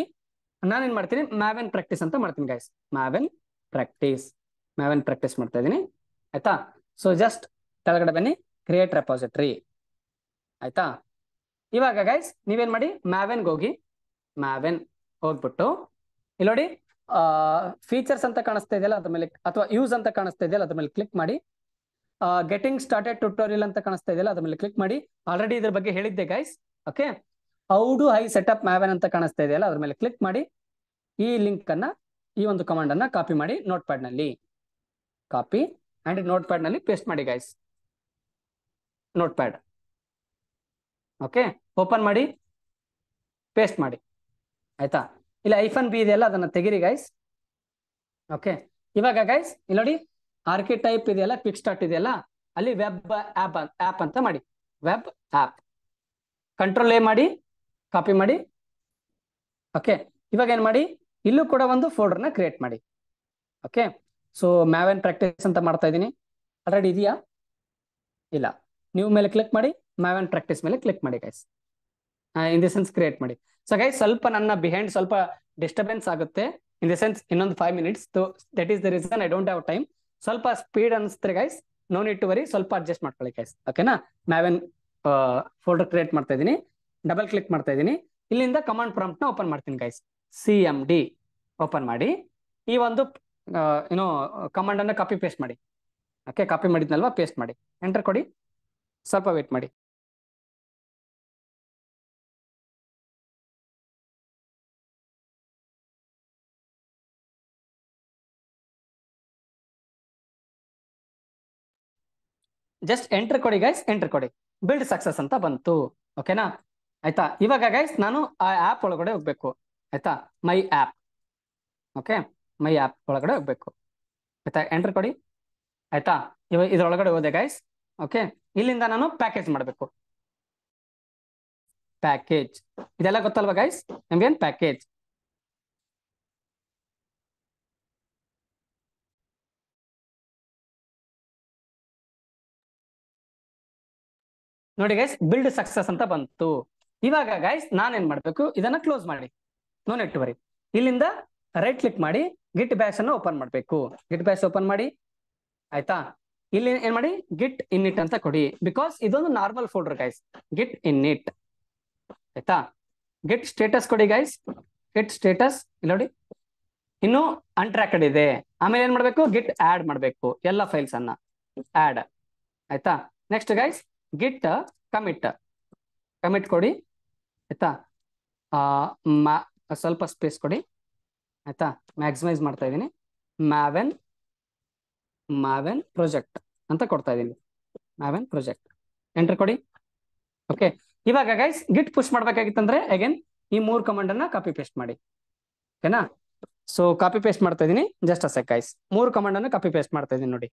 ನಾನೇನ್ ಮಾಡ್ತೀನಿ ಮ್ಯಾವೆನ್ ಪ್ರಾಕ್ಟೀಸ್ ಅಂತ ಮಾಡ್ತೀನಿ guys Maven practice Maven practice ಮಾಡ್ತಾ ಇದ್ದೀನಿ ಆಯ್ತಾ ಸೊ ಜಸ್ಟ್ ಕೆಳಗಡೆ ಬನ್ನಿ ಕ್ರಿಯೇಟ್ ರೆಪಾಸಿಟ್ರಿ ಆಯ್ತಾ ಇವಾಗ ಗೈಸ್ ನೀವೇನ್ ಮಾಡಿ ಮ್ಯಾವೆನ್ ಹೋಗಿ ಮ್ಯಾವೆನ್ ಹೋಗ್ಬಿಟ್ಟು ಇಲ್ಲಿ ನೋಡಿ ಫೀಚರ್ಸ್ ಅಂತ ಕಾಣಿಸ್ತಾ ಇದೆಯಲ್ಲ ಅದ್ರ ಮೇಲೆ ಅಥವಾ ಯೂಸ್ ಅಂತ ಕಾಣಿಸ್ತಾ ಇದೆಯಲ್ಲ ಅದ್ರ ಮೇಲೆ ಕ್ಲಿಕ್ ಮಾಡಿ ಗೆಟಿಂಗ್ ಸ್ಟಾರ್ಟೆಡ್ ಟ್ಯುಟೋರಿಯಲ್ ಅಂತ ಕಾಣಿಸ್ತಾ ಇದೆಯಲ್ಲ ಅದ್ರ ಮೇಲೆ ಕ್ಲಿಕ್ ಮಾಡಿ ಆಲ್ರೆಡಿ ಇದ್ರ ಬಗ್ಗೆ ಹೇಳಿದ್ದೆ guys okay how do I set up Maven ಅಂತ ಕಾಣಿಸ್ತಾ ಇದೆಯಲ್ಲ ಅದ್ರ ಮೇಲೆ ಕ್ಲಿಕ್ ಮಾಡಿ ಈ ಲಿಂಕ್ ಅನ್ನ ಈ ಒಂದು ಕಮಾಂಡ್ ಅನ್ನ ಕಾಪಿ ಮಾಡಿ ನೋಟ್ ಪ್ಯಾಡ್ ನಲ್ಲಿ ಕಾಪಿ ಅಂಡ್ ನೋಟ್ ಪ್ಯಾಡ್ ನಲ್ಲಿ ಪೇಸ್ಟ್ ಮಾಡಿ guys notepad okay open ಮಾಡಿ ಪೇಸ್ಟ್ ಮಾಡಿ ಆಯ್ತಾ ಇಲ್ಲ ಐಫನ್ ಬಿ ಇದೆಯಲ್ಲ ಅದನ್ನ ತೆಗೀರಿ ಗೈಸ್ ಓಕೆ ಇವಾಗ ಗೈಸ್ ಇಲ್ಲಿ ನೋಡಿ ಆರ್ಕಿಟೈಪ್ ಇದೆಯಲ್ಲ ಕ್ವಿಕ್ ಸ್ಟಾರ್ಟ್ ಇದೆಯಲ್ಲ ಅಲ್ಲಿ ವೆಬ್ ಆಪ್ ಆಪ್ ಅಂತ ಮಾಡಿ ವೆಬ್ ಆಪ್ ಕಂಟ್ರೋಲ್ ಎ ಮಾಡಿ ಕಾಪಿ ಮಾಡಿ ಓಕೆ ಇವಾಗ ಏನು ಮಾಡಿ ಇಲ್ಲೂ ಕೂಡ ಒಂದು ಫೋಲ್ಡರ್ನ ಕ್ರಿಯೇಟ್ ಮಾಡಿ ಓಕೆ ಸೊ ಮ್ಯಾವೆನ್ ಪ್ರಾಕ್ಟೀಸ್ ಅಂತ ಮಾಡ್ತಾ ಇದ್ದೀನಿ ಆಲ್ರೆಡಿ ಇದೆಯಾ ಇಲ್ಲ ನೀವು ಮೇಲೆ ಕ್ಲಿಕ್ ಮಾಡಿ ಮ್ಯಾವೆನ್ ಪ್ರಾಕ್ಟೀಸ್ ಮೇಲೆ ಕ್ಲಿಕ್ ಮಾಡಿ guys in the sense create ಮಾಡಿ ಸೊ ಗೈಸ್ ಸ್ವಲ್ಪ ನನ್ನ ಬಿಹೈಂಡ್ ಸ್ವಲ್ಪ ಡಿಸ್ಟರ್ಬೆನ್ಸ್ ಆಗುತ್ತೆ ಇನ್ ದಿ ಸೆನ್ಸ್ ಇನ್ನೊಂದು five minutes that is the reason I don't have time ಸ್ವಲ್ಪ ಸ್ಪೀಡ್ ಅನಿಸ್ತಾರೆ guys no need to worry ಸ್ವಲ್ಪ ಅಡ್ಜಸ್ಟ್ ಮಾಡ್ಕೊಳ್ಳಿ ಗೈಸ್ ಓಕೆನಾ ಮ್ಯಾವೆನ್ ಫೋಲ್ಡರ್ ಕ್ರಿಯೇಟ್ ಮಾಡ್ತಾ ಇದ್ದೀನಿ ಡಬಲ್ ಕ್ಲಿಕ್ ಮಾಡ್ತಾ ಇದ್ದೀನಿ ಇಲ್ಲಿಂದ ಕಮಾಂಡ್ ಪ್ರಾಂಪ್ಟ್ನ ನ ಓಪನ್ ಮಾಡ್ತೀನಿ guys C M D open ಮಾಡಿ ಈ ಒಂದು ಏನೋ ಕಮಾಂಡ್ ಕಾಪಿ ಪೇಸ್ಟ್ ಮಾಡಿ ಓಕೆ ಕಾಪಿ ಮಾಡಿದ್ನಲ್ವಾ ಪೇಸ್ಟ್ ಮಾಡಿ ಎಂಟರ್ ಕೊಡಿ ಸ್ವಲ್ಪ ವೇಟ್ ಮಾಡಿ ಜಸ್ಟ್ ಎಂಟರ್ ಕೊಡಿ ಗೈಸ್ ಎಂಟರ್ ಕೊಡಿ ಬಿಲ್ಡ್ ಸಕ್ಸಸ್ ಅಂತ ಬಂತು ಓಕೆನಾ ಆಯ್ತಾ ಇವಾಗ ಗೈಸ್ ನಾನು ಆ ಆ್ಯಪ್ ಒಳಗಡೆ ಹೋಗ್ಬೇಕು ಆಯ್ತಾ my app okay my app ಒಳಗಡೆ ಹೋಗ್ಬೇಕು ಆಯ್ತಾ ಎಂಟರ್ ಕೊಡಿ ಆಯ್ತಾ ಇವಾಗ ಇದ್ರೊಳಗಡೆ ಹೋದೆ ಗೈಸ್ ಓಕೆ ಇಲ್ಲಿಂದ ನಾನು ಪ್ಯಾಕೇಜ್ ಮಾಡಬೇಕು ಪ್ಯಾಕೇಜ್ ಇದೆಲ್ಲ ಗೊತ್ತಲ್ವಾ ಗೈಸ್ ನಮ್ಗೇನು ಪ್ಯಾಕೇಜ್ ನೋಡಿ ಗೈಸ್ ಬಿಲ್ಡ್ ಸಕ್ಸಸ್ ಅಂತ ಬಂತು ಇವಾಗ ಗೈಸ್ ನಾನೇನ್ ಮಾಡ್ಬೇಕು ಇದನ್ನ ಕ್ಲೋಸ್ ಮಾಡಿ ನೋ ನೆಟ್ವರಿ ಇಲ್ಲಿಂದ ರೈಟ್ ಕ್ಲಿಕ್ ಮಾಡಿ ಗಿಟ್ ಬ್ಯಾಶ್ ಅನ್ನು ಓಪನ್ ಮಾಡ್ಬೇಕು ಗಿಟ್ ಬ್ಯಾಶ್ ಓಪನ್ ಮಾಡಿ ಆಯ್ತಾ ಇಲ್ಲಿ ಏನ್ ಮಾಡಿ ಗಿಟ್ ಇನ್ನಿಟ್ ಅಂತ ಕೊಡಿ ಬಿಕಾಸ್ ಇದೊಂದು normal folder guys git init ಆಯ್ತಾ ಗಿಟ್ ಸ್ಟೇಟಸ್ ಕೊಡಿ ಗೈಸ್ ಗಿಟ್ ಸ್ಟೇಟಸ್ ಇಲ್ಲಿ ನೋಡಿ ಇನ್ನು ಅನ್ಟ್ರಾಕೆಡ್ ಇದೆ ಆಮೇಲೆ ಏನ್ ಮಾಡ್ಬೇಕು ಗಿಟ್ ಆಡ್ ಮಾಡ್ಬೇಕು ಎಲ್ಲ ಫೈಲ್ಸ್ ಅನ್ನ ಆಡ್ ಆಯ್ತಾ next guys git commit comment ಕೊಡಿ ಆಯ್ತಾ ಸ್ವಲ್ಪ ಸ್ಪೇಸ್ ಕೊಡಿ ಆಯ್ತಾ ಮ್ಯಾಕ್ಸಿಮೈಸ್ ಮಾಡ್ತಾ ಇದ್ದೀನಿ ಮ್ಯಾವೆನ್ ಮ್ಯಾವೆನ್ ಪ್ರೊಜೆಕ್ಟ್ ಅಂತ ಕೊಡ್ತಾ ಇದ್ದೀನಿ ಮ್ಯಾವೆನ್ ಪ್ರೊಜೆಕ್ಟ್ ಎಂಟರ್ ಕೊಡಿ ಓಕೆ ಇವಾಗ ಗೈಸ್ ಗಿಟ್ ಪುಷ್ ಮಾಡ್ಬೇಕಾಗಿತ್ತಂದ್ರೆ ಅಗೇನ್ ಈ ಮೂರು ಕಮಾಂಡ್ ಕಾಪಿ ಪೇಸ್ಟ್ ಮಾಡಿ ಓಕೆನಾ ಸೊ ಕಾಪಿ ಪೇಸ್ಟ್ ಮಾಡ್ತಾ ಇದ್ದೀನಿ ಜಸ್ಟ್ ಅಸೆ ಗೈಸ್ ಮೂರು ಕಮಾಂಡನ್ನು ಕಾಪಿ ಪೇಸ್ಟ್ ಮಾಡ್ತಾ ಇದ್ದೀನಿ ನೋಡಿ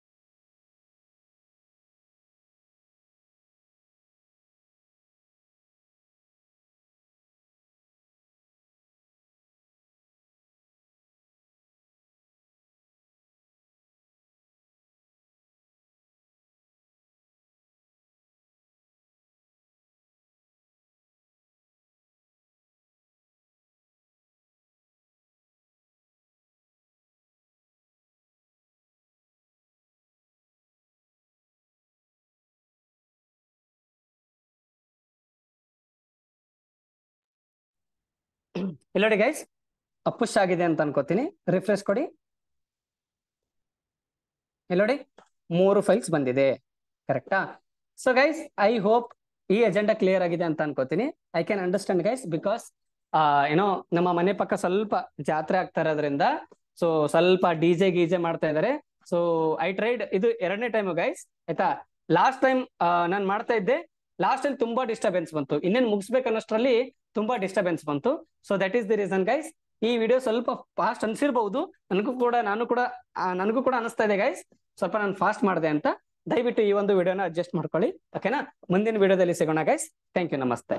ಇಲ್ಲ ಗೈಸ್ ಅಪ್ಪುಶ್ ಆಗಿದೆ ಅಂತ ಅನ್ಕೋತೀನಿ ರಿಫ್ರೆಶ್ ಕೊಡಿ ಇಲ್ಲ ನೋಡಿ ಮೂರು ಫೈಲ್ಸ್ ಬಂದಿದೆ ಕರೆಕ್ಟಾ ಸೊ ಗೈಸ್ ಐ ಹೋಪ್ ಈ ಅಜೆಂಡಾ ಕ್ಲಿಯರ್ ಆಗಿದೆ ಅಂತ ಅನ್ಕೋತೀನಿ I can understand guys because ಏನೋ ನಮ್ಮ ಮನೆ ಪಕ್ಕ ಸ್ವಲ್ಪ ಜಾತ್ರೆ ಆಗ್ತಾ ಇರೋದ್ರಿಂದ ಸೊ ಸ್ವಲ್ಪ ಡಿ ಜೆ ಗೀಜೆ ಮಾಡ್ತಾ ಇದ್ದಾರೆ ಸೊ ಐ ಟ್ರೈಡ್ ಇದು ಎರಡನೇ ಟೈಮ್ ಗೈಸ್ ಆಯ್ತಾ ಲಾಸ್ಟ್ ಟೈಮ್ ನಾನು ಮಾಡ್ತಾ ಇದ್ದೆ ಲಾಸ್ಟ್ ಅಲ್ಲಿ ತುಂಬಾ ಡಿಸ್ಟರ್ಬೆನ್ಸ್ ಬಂತು ಇನ್ನೇನು ಮುಗಿಸ್ಬೇಕು ಅನ್ನೋಷ್ಟರಲ್ಲಿ ತುಂಬಾ ಡಿಸ್ಟರ್ಬೆನ್ಸ್ ಬಂತು so that is the reason guys ಈ ವಿಡಿಯೋ ಸ್ವಲ್ಪ ಫಾಸ್ಟ್ ಅನ್ಸಿರ್ಬಹುದು ನನಗೂ ಕೂಡ ನಾನು ಕೂಡ ನನಗೂ ಕೂಡ ಅನಿಸ್ತಾ ಇದೆ ಗೈಸ್ ಸ್ವಲ್ಪ ನಾನು ಫಾಸ್ಟ್ ಮಾಡಿದೆ ಅಂತ ದಯವಿಟ್ಟು ಈ ಒಂದು ವಿಡಿಯೋನ ಅಡ್ಜಸ್ಟ್ ಮಾಡ್ಕೊಳ್ಳಿ ಓಕೆನಾ ಮುಂದಿನ ವಿಡಿಯೋದಲ್ಲಿ ಸಿಗೋಣ ಗೈಸ್ ಥ್ಯಾಂಕ್ ಯು ನಮಸ್ತೆ